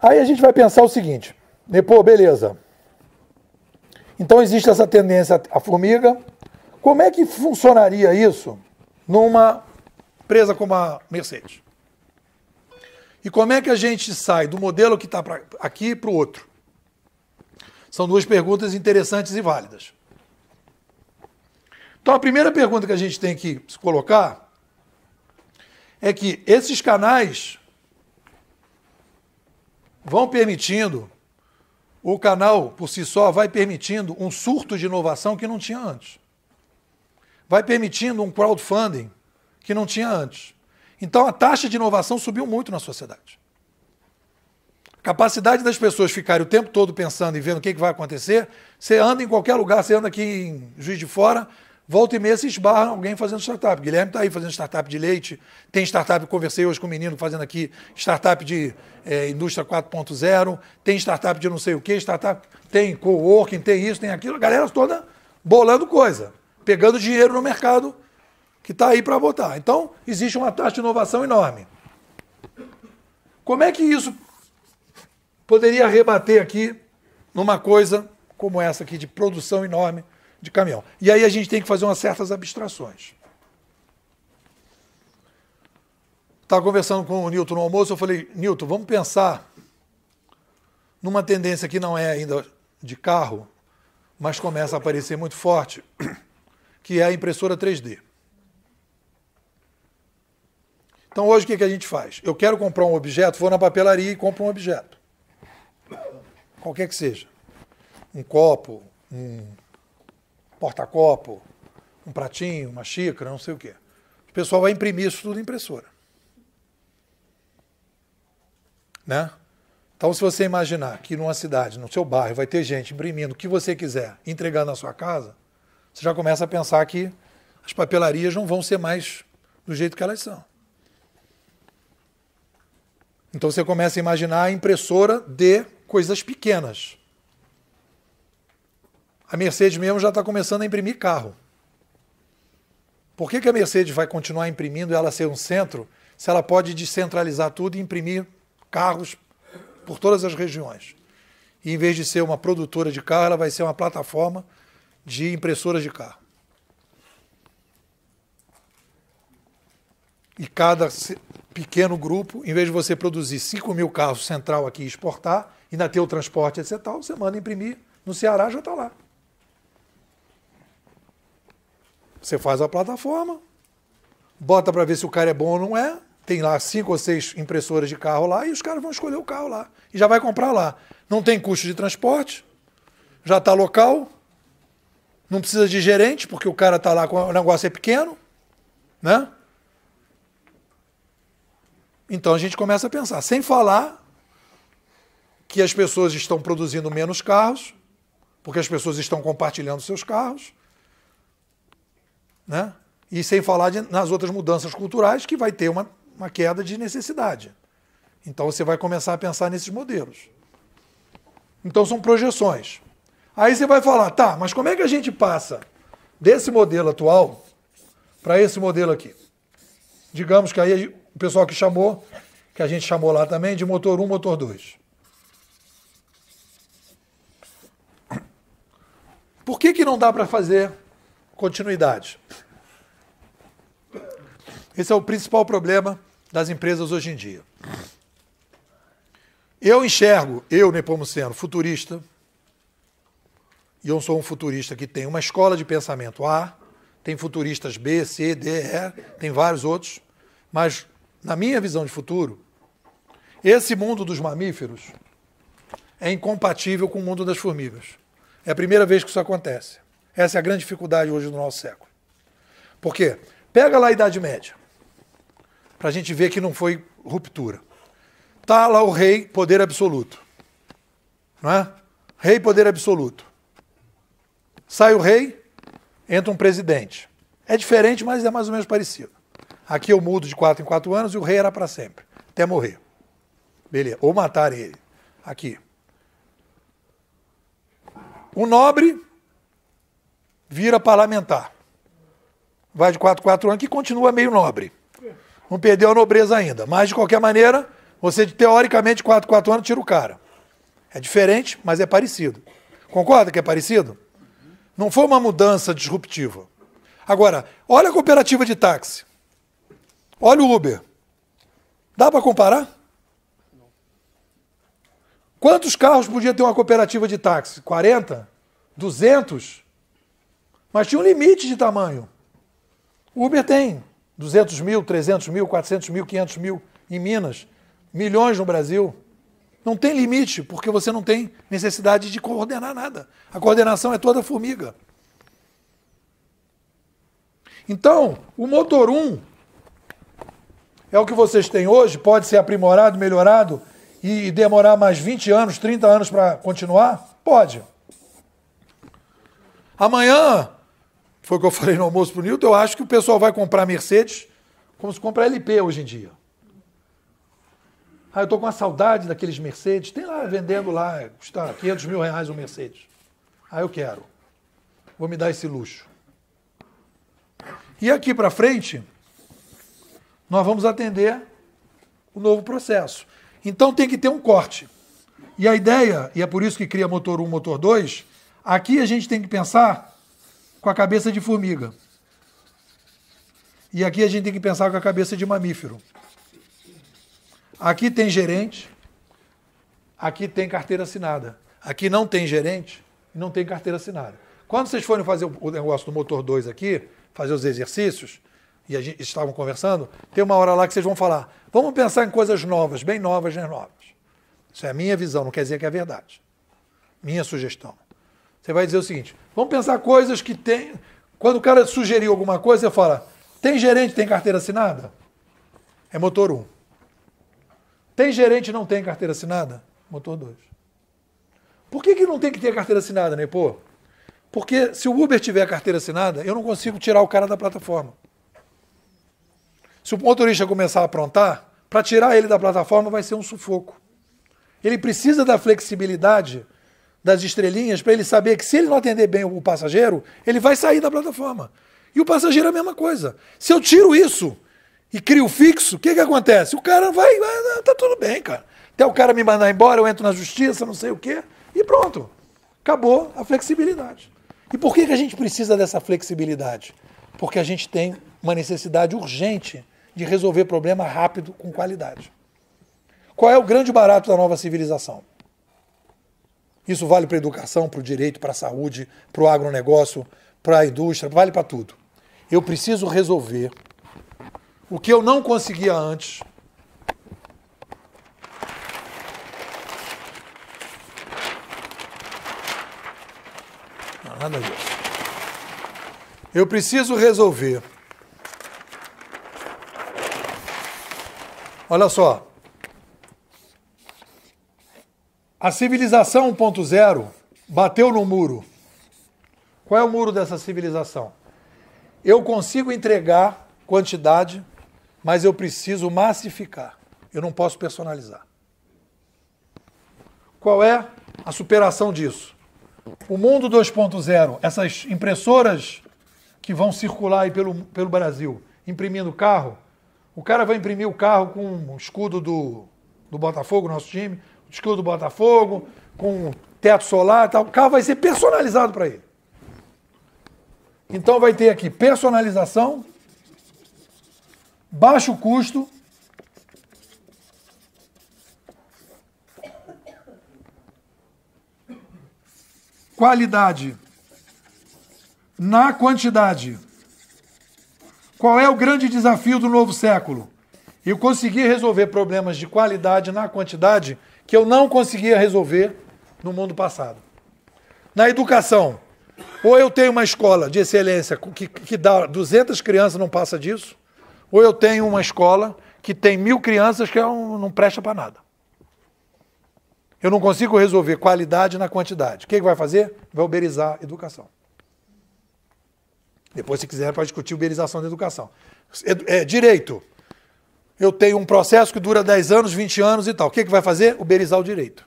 Aí a gente vai pensar o seguinte: né, pô, beleza. Então existe essa tendência à formiga. Como é que funcionaria isso numa empresa como a Mercedes. E como é que a gente sai do modelo que está aqui para o outro? São duas perguntas interessantes e válidas. Então, a primeira pergunta que a gente tem que se colocar é que esses canais vão permitindo, o canal por si só vai permitindo um surto de inovação que não tinha antes. Vai permitindo um crowdfunding que não tinha antes. Então a taxa de inovação subiu muito na sociedade. A capacidade das pessoas ficarem o tempo todo pensando e vendo o que, é que vai acontecer, você anda em qualquer lugar, você anda aqui em Juiz de Fora, volta e meia se esbarra alguém fazendo startup. Guilherme está aí fazendo startup de leite, tem startup, conversei hoje com um menino fazendo aqui startup de é, indústria 4.0, tem startup de não sei o que, startup, tem coworking, tem isso, tem aquilo, a galera toda bolando coisa, pegando dinheiro no mercado que está aí para votar. Então, existe uma taxa de inovação enorme. Como é que isso poderia rebater aqui numa coisa como essa aqui de produção enorme de caminhão? E aí a gente tem que fazer umas certas abstrações. Estava conversando com o Newton no almoço, eu falei, Newton, vamos pensar numa tendência que não é ainda de carro, mas começa a aparecer muito forte, que é a impressora 3D. Então hoje o que, que a gente faz? Eu quero comprar um objeto, vou na papelaria e compro um objeto. Qualquer que seja. Um copo, um porta-copo, um pratinho, uma xícara, não sei o quê. O pessoal vai imprimir isso tudo em impressora. Né? Então, se você imaginar que numa cidade, no seu bairro, vai ter gente imprimindo o que você quiser, entregando na sua casa, você já começa a pensar que as papelarias não vão ser mais do jeito que elas são. Então você começa a imaginar a impressora de coisas pequenas. A Mercedes mesmo já está começando a imprimir carro. Por que, que a Mercedes vai continuar imprimindo ela ser um centro, se ela pode descentralizar tudo e imprimir carros por todas as regiões? E em vez de ser uma produtora de carro, ela vai ser uma plataforma de impressoras de carro. e cada pequeno grupo, em vez de você produzir 5 mil carros central aqui e exportar, ainda ter o transporte, etc., tal, você manda imprimir no Ceará já está lá. Você faz a plataforma, bota para ver se o cara é bom ou não é, tem lá cinco ou seis impressoras de carro lá e os caras vão escolher o carro lá e já vai comprar lá. Não tem custo de transporte, já está local, não precisa de gerente porque o cara está lá, o negócio é pequeno, né? Então a gente começa a pensar, sem falar que as pessoas estão produzindo menos carros, porque as pessoas estão compartilhando seus carros, né? E sem falar de, nas outras mudanças culturais que vai ter uma, uma queda de necessidade. Então você vai começar a pensar nesses modelos. Então são projeções. Aí você vai falar, tá, mas como é que a gente passa desse modelo atual para esse modelo aqui? Digamos que aí o pessoal que chamou, que a gente chamou lá também, de motor 1, motor 2. Por que, que não dá para fazer continuidade? Esse é o principal problema das empresas hoje em dia. Eu enxergo, eu, Nepomuceno, futurista, e eu sou um futurista que tem uma escola de pensamento A, tem futuristas B, C, D, E, tem vários outros, mas na minha visão de futuro, esse mundo dos mamíferos é incompatível com o mundo das formigas. É a primeira vez que isso acontece. Essa é a grande dificuldade hoje do nosso século. Por quê? Pega lá a Idade Média, para a gente ver que não foi ruptura. Está lá o rei, poder absoluto. Não é? Rei, poder absoluto. Sai o rei, entra um presidente. É diferente, mas é mais ou menos parecido. Aqui eu mudo de quatro em quatro anos e o rei era para sempre, até morrer. Beleza. Ou matar ele. Aqui. O nobre vira parlamentar. Vai de quatro quatro anos, que continua meio nobre. Não perdeu a nobreza ainda. Mas, de qualquer maneira, você, teoricamente, quatro quatro anos, tira o cara. É diferente, mas é parecido. Concorda que é parecido? Não foi uma mudança disruptiva. Agora, olha a cooperativa de táxi. Olha o Uber. Dá para comparar? Quantos carros podia ter uma cooperativa de táxi? 40? 200? Mas tinha um limite de tamanho. O Uber tem 200 mil, 300 mil, 400 mil, 500 mil em Minas, milhões no Brasil. Não tem limite, porque você não tem necessidade de coordenar nada. A coordenação é toda formiga. Então, o motor 1 é o que vocês têm hoje, pode ser aprimorado, melhorado e, demorar mais 20 anos, 30 anos para continuar? Pode. Amanhã, foi o que eu falei no almoço pro Nilton, eu acho que o pessoal vai comprar Mercedes como se compra LP hoje em dia. Ah, eu tô com uma saudade daqueles Mercedes. Tem lá vendendo lá, custa 500 mil reais um Mercedes. Ah, eu quero. Vou me dar esse luxo. E aqui para frente, nós vamos atender o novo processo. Então tem que ter um corte. E a ideia, e é por isso que cria motor 1, motor 2, aqui a gente tem que pensar com a cabeça de formiga. E aqui a gente tem que pensar com a cabeça de mamífero. Aqui tem gerente, aqui tem carteira assinada. Aqui não tem gerente e não tem carteira assinada. Quando vocês forem fazer o negócio do motor 2 aqui, fazer os exercícios, e a gente estavam conversando, tem uma hora lá que vocês vão falar, vamos pensar em coisas novas, bem novas, bem novas. Isso é a minha visão, não quer dizer que é verdade. Minha sugestão. Você vai dizer o seguinte, vamos pensar coisas que tem... Quando o cara sugeriu alguma coisa, você fala, tem gerente, tem carteira assinada? É motor 1. Um. Tem gerente, não tem carteira assinada? Motor 2. Por que, que não tem que ter carteira assinada, né, pô? Porque se o Uber tiver carteira assinada, eu não consigo tirar o cara da plataforma. Se o motorista começar a aprontar, para tirar ele da plataforma vai ser um sufoco. Ele precisa da flexibilidade das estrelinhas para ele saber que se ele não atender bem o passageiro, ele vai sair da plataforma. E o passageiro é a mesma coisa. Se eu tiro isso e crio fixo, o que, que acontece? O cara vai, tá tudo bem, cara. Até o cara me mandar embora, eu entro na justiça, não sei o quê, e pronto. Acabou a flexibilidade. E por que, que a gente precisa dessa flexibilidade? Porque a gente tem uma necessidade urgente de resolver problema rápido, com qualidade. Qual é o grande barato da nova civilização? Isso vale para a educação, para o direito, para a saúde, para o agronegócio, para a indústria, vale para tudo. Eu preciso resolver o que eu não conseguia antes. Não, nada disso. Eu preciso resolver Olha só. A civilização 1.0 bateu no muro. Qual é o muro dessa civilização? Eu consigo entregar quantidade, mas eu preciso massificar. Eu não posso personalizar. Qual é a superação disso? O mundo 2.0, essas impressoras que vão circular aí pelo, pelo Brasil, imprimindo carro, o cara vai imprimir o carro com o escudo do, do Botafogo, nosso time, o escudo do Botafogo, com teto solar e tal. O carro vai ser personalizado para ele. Então vai ter aqui personalização, baixo custo. Qualidade na quantidade. Qual é o grande desafio do novo século? Eu consegui resolver problemas de qualidade na quantidade que eu não conseguia resolver no mundo passado. Na educação, ou eu tenho uma escola de excelência que, que dá 200 crianças, não passa disso, ou eu tenho uma escola que tem mil crianças que não, não presta para nada. Eu não consigo resolver qualidade na quantidade. O que, que vai fazer? Vai uberizar a educação. Depois, se quiser, pode discutir uberização da educação. É, é direito. Eu tenho um processo que dura 10 anos, 20 anos e tal. O que, que vai fazer? Uberizar o direito.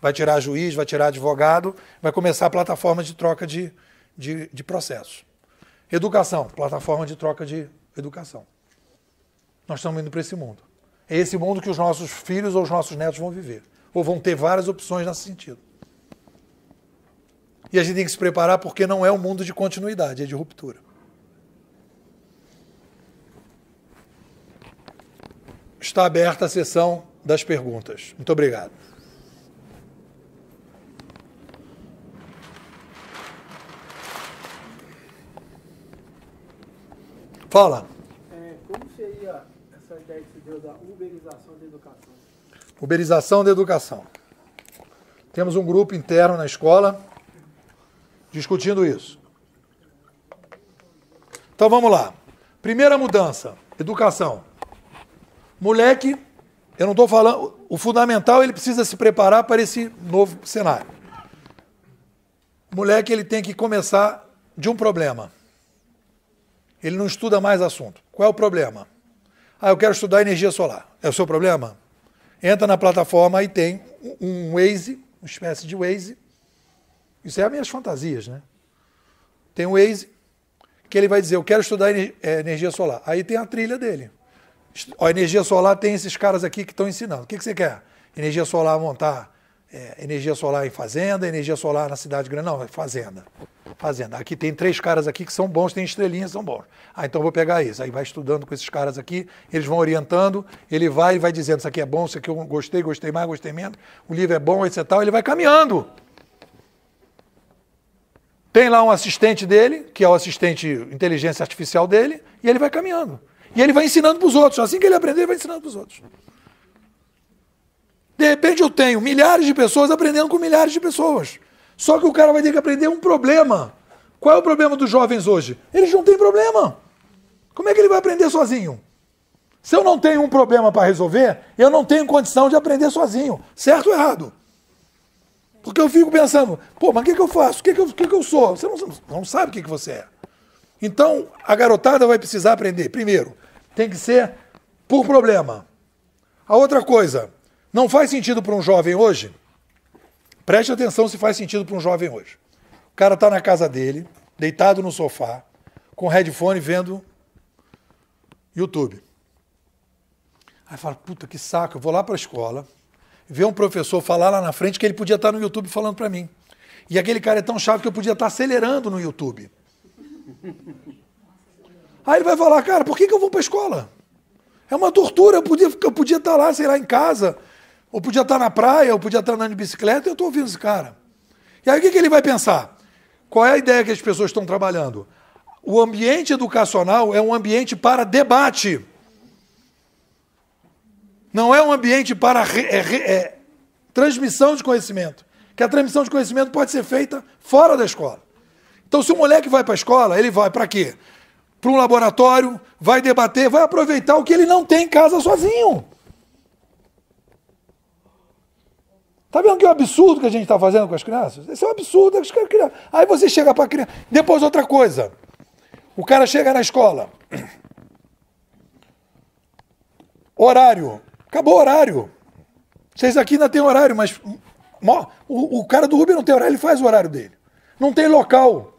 Vai tirar juiz, vai tirar advogado, vai começar a plataforma de troca de, de, de processos. Educação, plataforma de troca de educação. Nós estamos indo para esse mundo. É esse mundo que os nossos filhos ou os nossos netos vão viver. Ou vão ter várias opções nesse sentido. E a gente tem que se preparar porque não é um mundo de continuidade, é de ruptura. Está aberta a sessão das perguntas. Muito obrigado. Fala. É, como seria essa ideia que você deu da uberização da educação? Uberização da educação. Temos um grupo interno na escola discutindo isso. Então vamos lá. Primeira mudança: educação. Moleque, eu não estou falando. O fundamental ele precisa se preparar para esse novo cenário. Moleque, ele tem que começar de um problema. Ele não estuda mais assunto. Qual é o problema? Ah, eu quero estudar energia solar. É o seu problema? Entra na plataforma e tem um Waze, uma espécie de Waze, isso é as minhas fantasias, né? Tem o Waze, que ele vai dizer, eu quero estudar é, energia solar. Aí tem a trilha dele. A energia solar tem esses caras aqui que estão ensinando. O que, que você quer? Energia solar montar, é, energia solar em fazenda, energia solar na cidade grande. Não, é fazenda. Fazenda. Aqui tem três caras aqui que são bons, tem estrelinhas, são bons. Ah, então vou pegar isso. Aí vai estudando com esses caras aqui, eles vão orientando, ele vai e vai dizendo, isso aqui é bom, isso aqui eu gostei, gostei mais, gostei menos, o livro é bom, etc. Ele vai caminhando. Tem lá um assistente dele, que é o assistente inteligência artificial dele, e ele vai caminhando. E ele vai ensinando para os outros. Assim que ele aprender, ele vai ensinando para os outros. De repente eu tenho milhares de pessoas aprendendo com milhares de pessoas. Só que o cara vai ter que aprender um problema. Qual é o problema dos jovens hoje? Eles não têm problema. Como é que ele vai aprender sozinho? Se eu não tenho um problema para resolver, eu não tenho condição de aprender sozinho. Certo ou errado? Porque eu fico pensando, pô, mas o que, que eu faço? O que, que, eu, que, que eu sou? Você não, não sabe o que, que você é. Então, a garotada vai precisar aprender. Primeiro, tem que ser por problema. A outra coisa, não faz sentido para um jovem hoje? Preste atenção se faz sentido para um jovem hoje. O cara está na casa dele, deitado no sofá, com headphone vendo YouTube. Aí fala, puta que saco, eu vou lá para a escola, ver um professor falar lá na frente que ele podia estar no YouTube falando para mim. E aquele cara é tão chato que eu podia estar acelerando no YouTube. Aí ele vai falar, cara, por que, que eu vou para a escola? É uma tortura, eu podia, eu podia estar lá, sei lá, em casa, ou podia estar na praia, ou podia estar andando de bicicleta, e eu estou ouvindo esse cara. E aí o que, que ele vai pensar? Qual é a ideia que as pessoas estão trabalhando? O ambiente educacional é um ambiente para debate. Não é um ambiente para re, é, re, é, transmissão de conhecimento. Que a transmissão de conhecimento pode ser feita fora da escola. Então, se o moleque vai para a escola, ele vai para quê? Para um laboratório, vai debater, vai aproveitar o que ele não tem em casa sozinho. Tá vendo que é um absurdo que a gente está fazendo com as crianças? Isso é um absurdo. É Aí você chega para a criança. Depois, outra coisa. O cara chega na escola. Horário. Acabou o horário. Vocês aqui ainda têm horário, mas o, o cara do Uber não tem horário, ele faz o horário dele. Não tem local.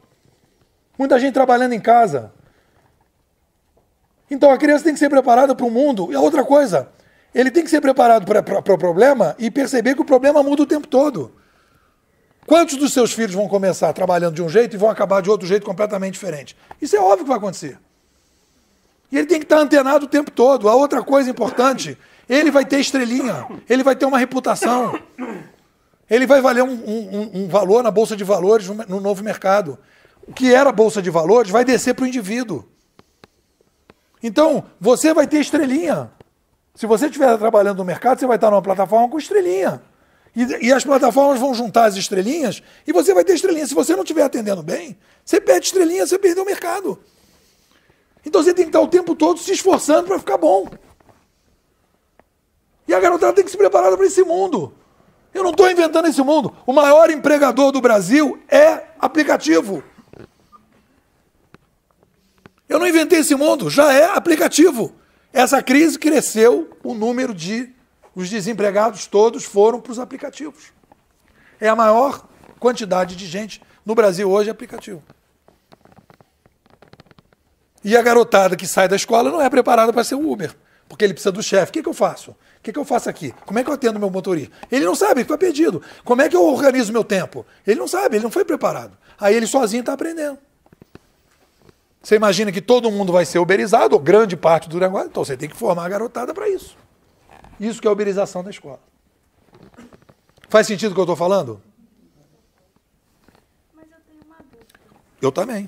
Muita gente trabalhando em casa. Então a criança tem que ser preparada para o mundo. E a outra coisa, ele tem que ser preparado para o problema e perceber que o problema muda o tempo todo. Quantos dos seus filhos vão começar trabalhando de um jeito e vão acabar de outro jeito completamente diferente? Isso é óbvio que vai acontecer. E ele tem que estar antenado o tempo todo. A outra coisa importante ele vai ter estrelinha, ele vai ter uma reputação, ele vai valer um, um, um valor na Bolsa de Valores, no novo mercado. O que era Bolsa de Valores vai descer para o indivíduo. Então, você vai ter estrelinha. Se você estiver trabalhando no mercado, você vai estar numa plataforma com estrelinha. E, e, as plataformas vão juntar as estrelinhas e você vai ter estrelinha. Se você não estiver atendendo bem, você perde estrelinha, você perdeu o mercado. Então você tem que estar o tempo todo se esforçando para ficar bom. E a garotada tem que se preparar para esse mundo. Eu não estou inventando esse mundo. O maior empregador do Brasil é aplicativo. Eu não inventei esse mundo, já é aplicativo. Essa crise cresceu o número de. Os desempregados todos foram para os aplicativos. É a maior quantidade de gente no Brasil hoje aplicativo. E a garotada que sai da escola não é preparada para ser Uber, porque ele precisa do chefe. O que, que eu faço? O que, que eu faço aqui? Como é que eu atendo meu motorista? Ele não sabe, ele foi perdido. Como é que eu organizo meu tempo? Ele não sabe, ele não foi preparado. Aí ele sozinho está aprendendo. Você imagina que todo mundo vai ser uberizado, ou grande parte do negócio, então você tem que formar a garotada para isso. Isso que é a uberização da escola. Faz sentido o que eu estou falando? Mas eu tenho uma dúvida. Eu também.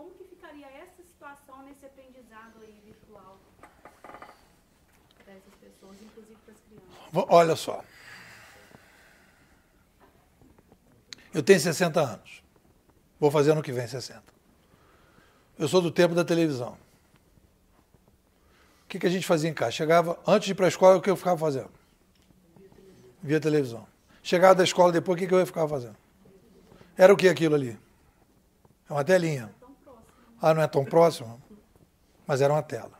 como que ficaria essa situação nesse aprendizado aí virtual para essas pessoas, inclusive para as crianças? Olha só. Eu tenho 60 anos. Vou fazer ano que vem 60. Eu sou do tempo da televisão. O que, que a gente fazia em casa? Chegava, antes de ir para a escola, o que eu ficava fazendo? Via televisão. Chegava da escola depois, o que, que eu ia ficar fazendo? Era o que aquilo ali? É uma telinha. Ah, não é tão próximo? Mas era uma tela.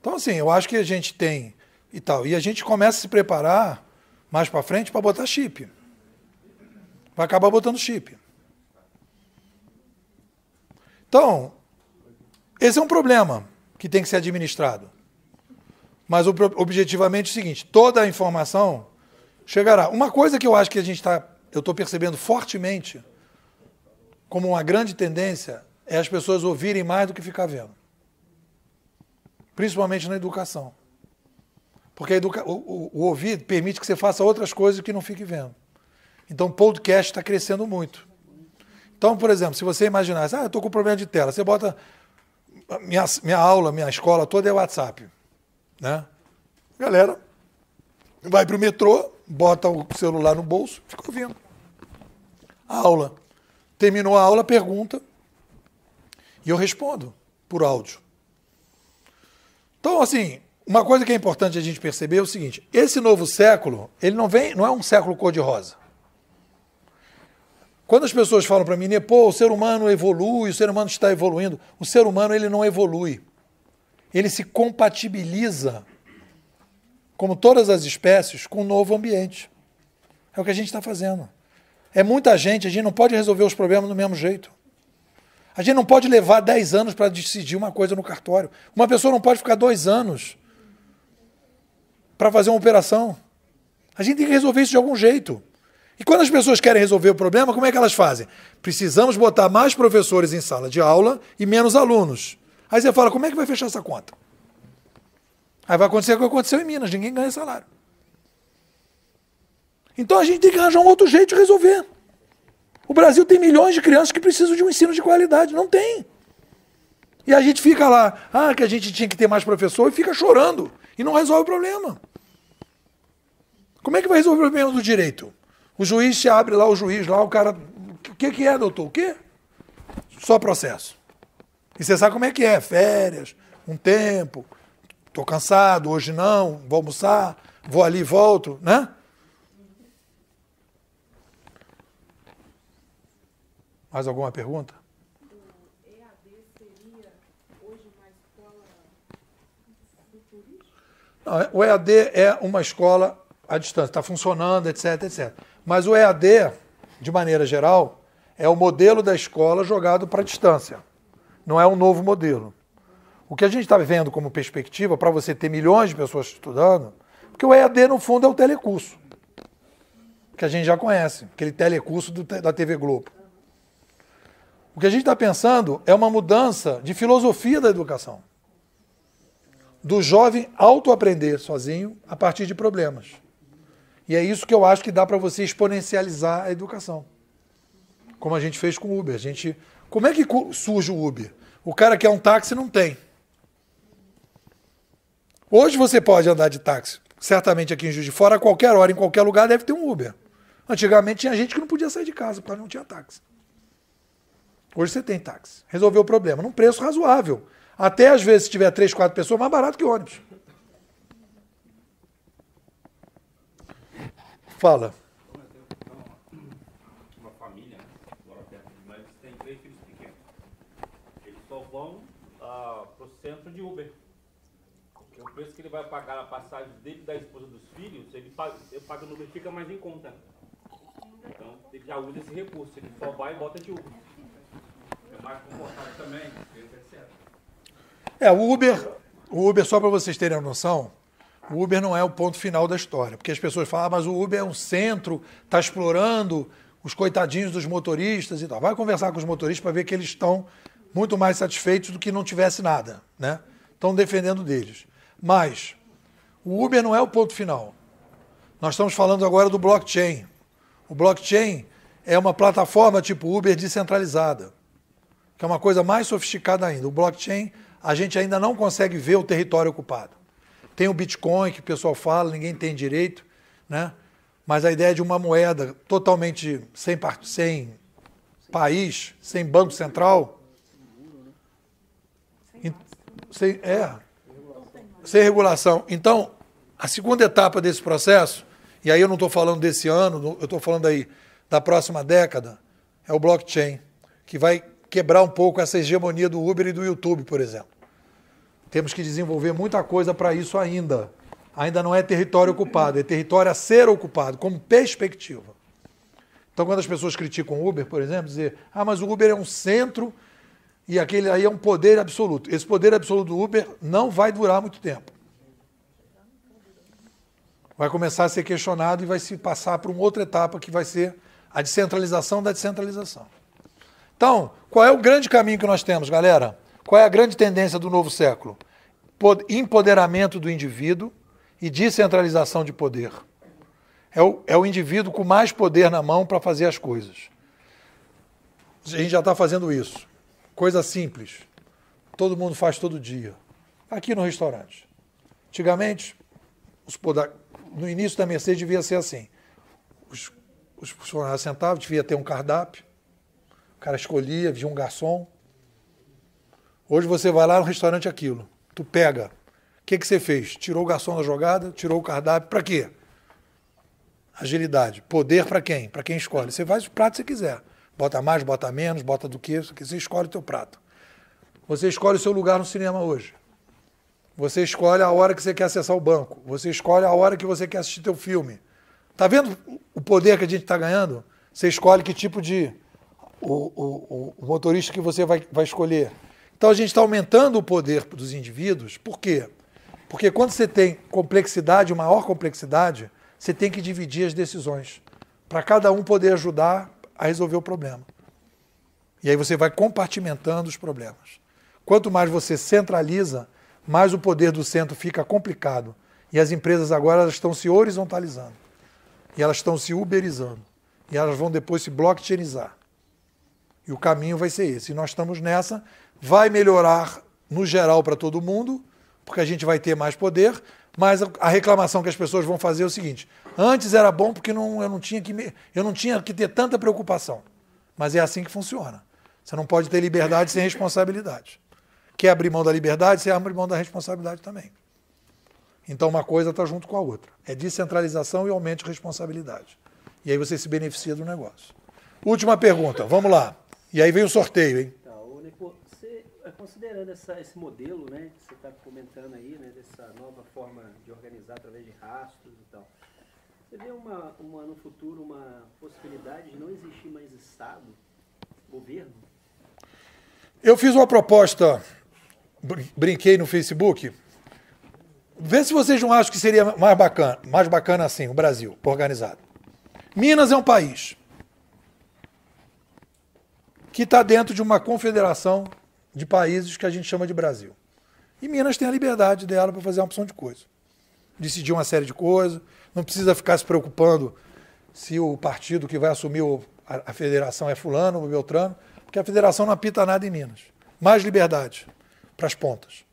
Então, assim, eu acho que a gente tem e tal. E a gente começa a se preparar mais para frente para botar chip. Vai acabar botando chip. Então, esse é um problema que tem que ser administrado. Mas objetivamente é o seguinte: toda a informação chegará. Uma coisa que eu acho que a gente está, eu estou percebendo fortemente como uma grande tendência é as pessoas ouvirem mais do que ficar vendo. Principalmente na educação. Porque educa o, o, o ouvir permite que você faça outras coisas que não fique vendo. Então, o podcast está crescendo muito. Então, por exemplo, se você imaginar, ah, eu estou com problema de tela, você bota. Minha, minha aula, minha escola toda é WhatsApp. Né? Galera, vai para o metrô, bota o celular no bolso, fica ouvindo. A aula. Terminou a aula, pergunta, e eu respondo por áudio. Então, assim, uma coisa que é importante a gente perceber é o seguinte: esse novo século, ele não vem, não é um século cor-de-rosa. Quando as pessoas falam para mim, pô, o ser humano evolui, o ser humano está evoluindo, o ser humano ele não evolui. Ele se compatibiliza, como todas as espécies, com o um novo ambiente. É o que a gente está fazendo. É muita gente, a gente não pode resolver os problemas do mesmo jeito. A gente não pode levar 10 anos para decidir uma coisa no cartório. Uma pessoa não pode ficar dois anos para fazer uma operação. A gente tem que resolver isso de algum jeito. E quando as pessoas querem resolver o problema, como é que elas fazem? Precisamos botar mais professores em sala de aula e menos alunos. Aí você fala, como é que vai fechar essa conta? Aí vai acontecer o que aconteceu em Minas, ninguém ganha salário. Então a gente tem que arranjar um outro jeito de resolver. O Brasil tem milhões de crianças que precisam de um ensino de qualidade. Não tem. E a gente fica lá, ah, que a gente tinha que ter mais professor, e fica chorando. E não resolve o problema. Como é que vai resolver o problema do direito? O juiz se abre lá, o juiz lá, o cara. O que, que é, doutor? O quê? Só processo. E você sabe como é que é: férias, um tempo, estou cansado, hoje não, vou almoçar, vou ali e volto, né? Mais alguma pergunta? É, o EAD é uma escola à distância, está funcionando, etc, etc. Mas o EAD, de maneira geral, é o modelo da escola jogado para a distância. Não é um novo modelo. O que a gente está vendo como perspectiva para você ter milhões de pessoas estudando, porque o EAD, no fundo, é o telecurso, que a gente já conhece, aquele telecurso do, da TV Globo. O que a gente está pensando é uma mudança de filosofia da educação. Do jovem autoaprender sozinho a partir de problemas. E é isso que eu acho que dá para você exponencializar a educação. Como a gente fez com o Uber. A gente, como é que surge o Uber? O cara quer um táxi não tem. Hoje você pode andar de táxi. Certamente aqui em Juiz de Fora, a qualquer hora, em qualquer lugar, deve ter um Uber. Antigamente tinha gente que não podia sair de casa porque não tinha táxi. Hoje você tem táxi. Resolveu o problema. Num preço razoável. Até às vezes, se tiver três, quatro pessoas, mais barato que ônibus. Fala. Uma família, agora né? perto demais, tem três filhos pequenos. Eles só vão uh, pro centro de Uber. Porque o preço que ele vai pagar na passagem dele da esposa dos filhos, ele paga, ele paga no Uber fica mais em conta. Então ele já usa esse recurso, ele só vai e bota de Uber. É mais também, etc. É, o Uber, o Uber, só para vocês terem a noção, o Uber não é o ponto final da história. Porque as pessoas falam, ah, mas o Uber é um centro, está explorando os coitadinhos dos motoristas e tal. Vai conversar com os motoristas para ver que eles estão muito mais satisfeitos do que não tivesse nada, né? Estão defendendo deles. Mas o Uber não é o ponto final. Nós estamos falando agora do blockchain. O blockchain é uma plataforma tipo Uber descentralizada que é uma coisa mais sofisticada ainda. O blockchain, a gente ainda não consegue ver o território ocupado. Tem o Bitcoin, que o pessoal fala, ninguém tem direito, né? mas a ideia de uma moeda totalmente sem, sem país, sem banco central. Sem, é, sem regulação. Então, a segunda etapa desse processo, e aí eu não estou falando desse ano, eu estou falando aí da próxima década, é o blockchain, que vai quebrar um pouco essa hegemonia do Uber e do YouTube, por exemplo. Temos que desenvolver muita coisa para isso ainda. Ainda não é território ocupado, é território a ser ocupado, como perspectiva. Então, quando as pessoas criticam o Uber, por exemplo, dizer, ah, mas o Uber é um centro e aquele aí é um poder absoluto. Esse poder absoluto do Uber não vai durar muito tempo. Vai começar a ser questionado e vai se passar para uma outra etapa que vai ser a descentralização da descentralização. Então, qual é o grande caminho que nós temos, galera? Qual é a grande tendência do novo século? Empoderamento do indivíduo e descentralização de poder. É o, é o indivíduo com mais poder na mão para fazer as coisas. A gente já está fazendo isso. Coisa simples. Todo mundo faz todo dia. Aqui no restaurante. Antigamente, no início da Mercedes devia ser assim. os funcionários sentavam, devia ter um cardápio o cara escolhia, via um garçom. Hoje você vai lá no restaurante aquilo. Tu pega. O que, que você fez? Tirou o garçom da jogada, tirou o cardápio. Para quê? Agilidade. Poder para quem? Para quem escolhe. Você faz o prato que você quiser. Bota mais, bota menos, bota do que. Você escolhe o teu prato. Você escolhe o seu lugar no cinema hoje. Você escolhe a hora que você quer acessar o banco. Você escolhe a hora que você quer assistir teu filme. Tá vendo o poder que a gente está ganhando? Você escolhe que tipo de o, o, o motorista que você vai, vai escolher. Então a gente está aumentando o poder dos indivíduos, por quê? Porque quando você tem complexidade, maior complexidade, você tem que dividir as decisões para cada um poder ajudar a resolver o problema. E aí você vai compartimentando os problemas. Quanto mais você centraliza, mais o poder do centro fica complicado. E as empresas agora estão se horizontalizando. E elas estão se uberizando. E elas vão depois se blockchainizar. E o caminho vai ser esse. E nós estamos nessa. Vai melhorar no geral para todo mundo, porque a gente vai ter mais poder, mas a reclamação que as pessoas vão fazer é o seguinte: antes era bom porque não, eu, não tinha que me, eu não tinha que ter tanta preocupação. Mas é assim que funciona. Você não pode ter liberdade sem responsabilidade. Quer abrir mão da liberdade, você abre mão da responsabilidade também. Então uma coisa está junto com a outra. É descentralização e aumento de responsabilidade. E aí você se beneficia do negócio. Última pergunta, vamos lá. E aí veio o sorteio, hein? Tá, ô, Nico, você, é, considerando essa, esse modelo, né, que você está comentando aí, né, dessa nova forma de organizar através de rastros e tal, você vê uma, uma, no futuro uma possibilidade de não existir mais Estado, governo? Eu fiz uma proposta, brinquei no Facebook. Vê se vocês não acham que seria mais bacana, mais bacana assim, o Brasil, organizado. Minas é um país que está dentro de uma confederação de países que a gente chama de Brasil. E Minas tem a liberdade dela para fazer uma opção de coisa. Decidir uma série de coisas, não precisa ficar se preocupando se o partido que vai assumir a federação é fulano ou beltrano, porque a federação não apita nada em Minas. Mais liberdade para as pontas.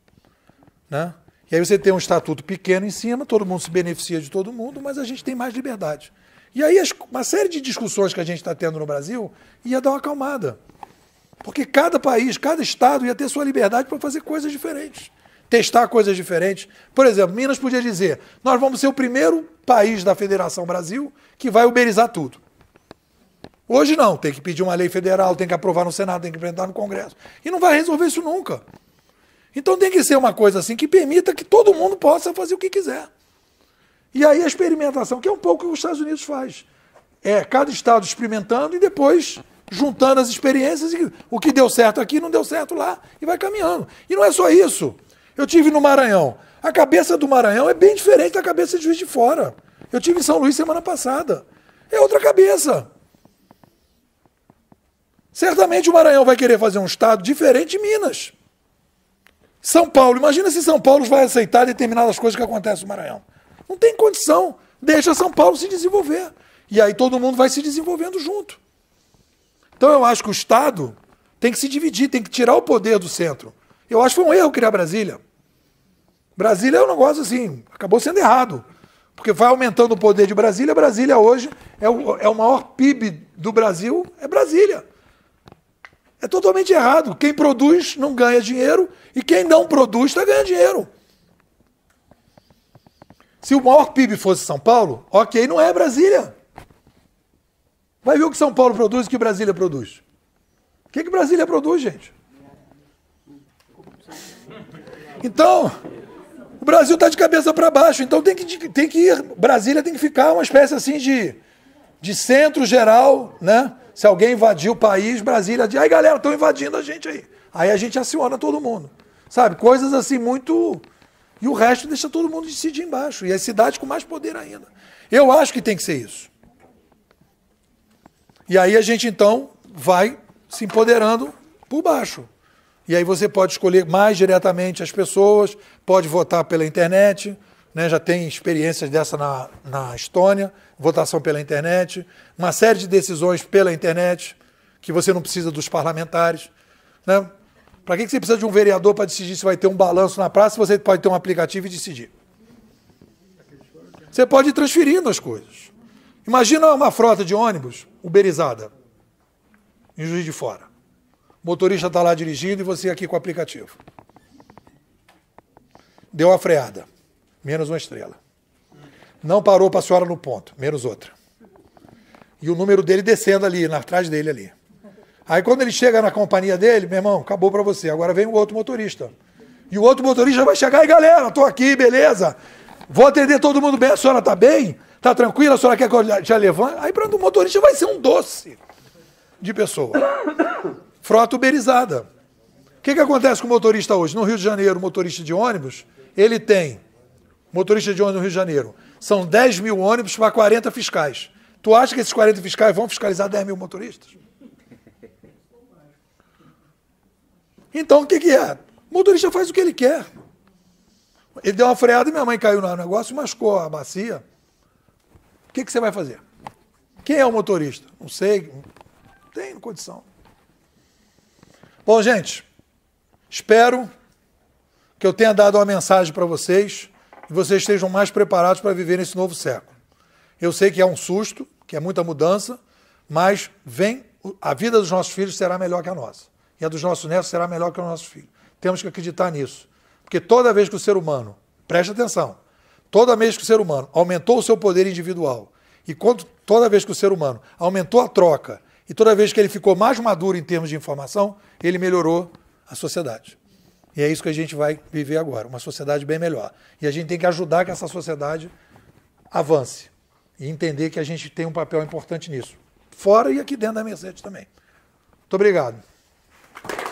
Né? E aí você tem um estatuto pequeno em cima, todo mundo se beneficia de todo mundo, mas a gente tem mais liberdade. E aí as, uma série de discussões que a gente está tendo no Brasil ia dar uma acalmada. Porque cada país, cada estado ia ter sua liberdade para fazer coisas diferentes, testar coisas diferentes. Por exemplo, Minas podia dizer: nós vamos ser o primeiro país da Federação Brasil que vai uberizar tudo. Hoje não, tem que pedir uma lei federal, tem que aprovar no Senado, tem que apresentar no Congresso. E não vai resolver isso nunca. Então tem que ser uma coisa assim que permita que todo mundo possa fazer o que quiser. E aí a experimentação, que é um pouco o que os Estados Unidos faz. É cada estado experimentando e depois juntando as experiências e o que deu certo aqui não deu certo lá e vai caminhando. E não é só isso. Eu tive no Maranhão. A cabeça do Maranhão é bem diferente da cabeça de Juiz de Fora. Eu tive em São Luís semana passada. É outra cabeça. Certamente o Maranhão vai querer fazer um estado diferente de Minas. São Paulo, imagina se São Paulo vai aceitar determinadas coisas que acontecem no Maranhão. Não tem condição. Deixa São Paulo se desenvolver. E aí todo mundo vai se desenvolvendo junto. Então eu acho que o Estado tem que se dividir, tem que tirar o poder do centro. Eu acho que foi um erro criar Brasília. Brasília é um negócio assim, acabou sendo errado. Porque vai aumentando o poder de Brasília. Brasília hoje é o, é o maior PIB do Brasil, é Brasília. É totalmente errado. Quem produz não ganha dinheiro e quem não produz está ganhando dinheiro. Se o maior PIB fosse São Paulo, ok, não é Brasília. Vai ver o que São Paulo produz e o que Brasília produz. O que, que Brasília produz, gente? Então, o Brasil está de cabeça para baixo. Então tem que, tem que ir. Brasília tem que ficar uma espécie assim de, de centro geral, né? Se alguém invadir o país, Brasília diz, ai galera, estão invadindo a gente aí. Aí a gente aciona todo mundo. Sabe? Coisas assim muito e o resto deixa todo mundo decidir embaixo. E as cidades com mais poder ainda. Eu acho que tem que ser isso. E aí a gente então vai se empoderando por baixo. E aí você pode escolher mais diretamente as pessoas, pode votar pela internet, né? já tem experiências dessa na, na Estônia, votação pela internet, uma série de decisões pela internet, que você não precisa dos parlamentares. Né? Para que, que você precisa de um vereador para decidir se vai ter um balanço na praça se você pode ter um aplicativo e decidir? Você pode ir transferindo as coisas. Imagina uma frota de ônibus uberizada em Juiz de Fora. O motorista está lá dirigindo e você aqui com o aplicativo. Deu a freada. Menos uma estrela. Não parou para a senhora no ponto. Menos outra. E o número dele descendo ali, atrás dele ali. Aí quando ele chega na companhia dele, meu irmão, acabou para você. Agora vem o outro motorista. E o outro motorista vai chegar e galera, tô aqui, beleza. Vou atender todo mundo bem, a senhora tá bem? Tá tranquila? A senhora quer que eu já levante? Aí pronto, o motorista vai ser um doce de pessoa. Frota uberizada. O que, que acontece com o motorista hoje? No Rio de Janeiro, o motorista de ônibus, ele tem, motorista de ônibus no Rio de Janeiro, são 10 mil ônibus para 40 fiscais. Tu acha que esses 40 fiscais vão fiscalizar 10 mil motoristas? Então, o que, que é? O motorista faz o que ele quer. Ele deu uma freada e minha mãe caiu no negócio, machucou a bacia. O que, que você vai fazer? Quem é o motorista? Não sei. Não tem condição. Bom, gente, espero que eu tenha dado uma mensagem para vocês e vocês estejam mais preparados para viver nesse novo século. Eu sei que é um susto, que é muita mudança, mas vem, a vida dos nossos filhos será melhor que a nossa e a dos nossos netos será melhor que o nosso filho. Temos que acreditar nisso. Porque toda vez que o ser humano, preste atenção, toda vez que o ser humano aumentou o seu poder individual, e quando, toda vez que o ser humano aumentou a troca, e toda vez que ele ficou mais maduro em termos de informação, ele melhorou a sociedade. E é isso que a gente vai viver agora, uma sociedade bem melhor. E a gente tem que ajudar que essa sociedade avance e entender que a gente tem um papel importante nisso. Fora e aqui dentro da Mercedes também. Muito obrigado. Thank you.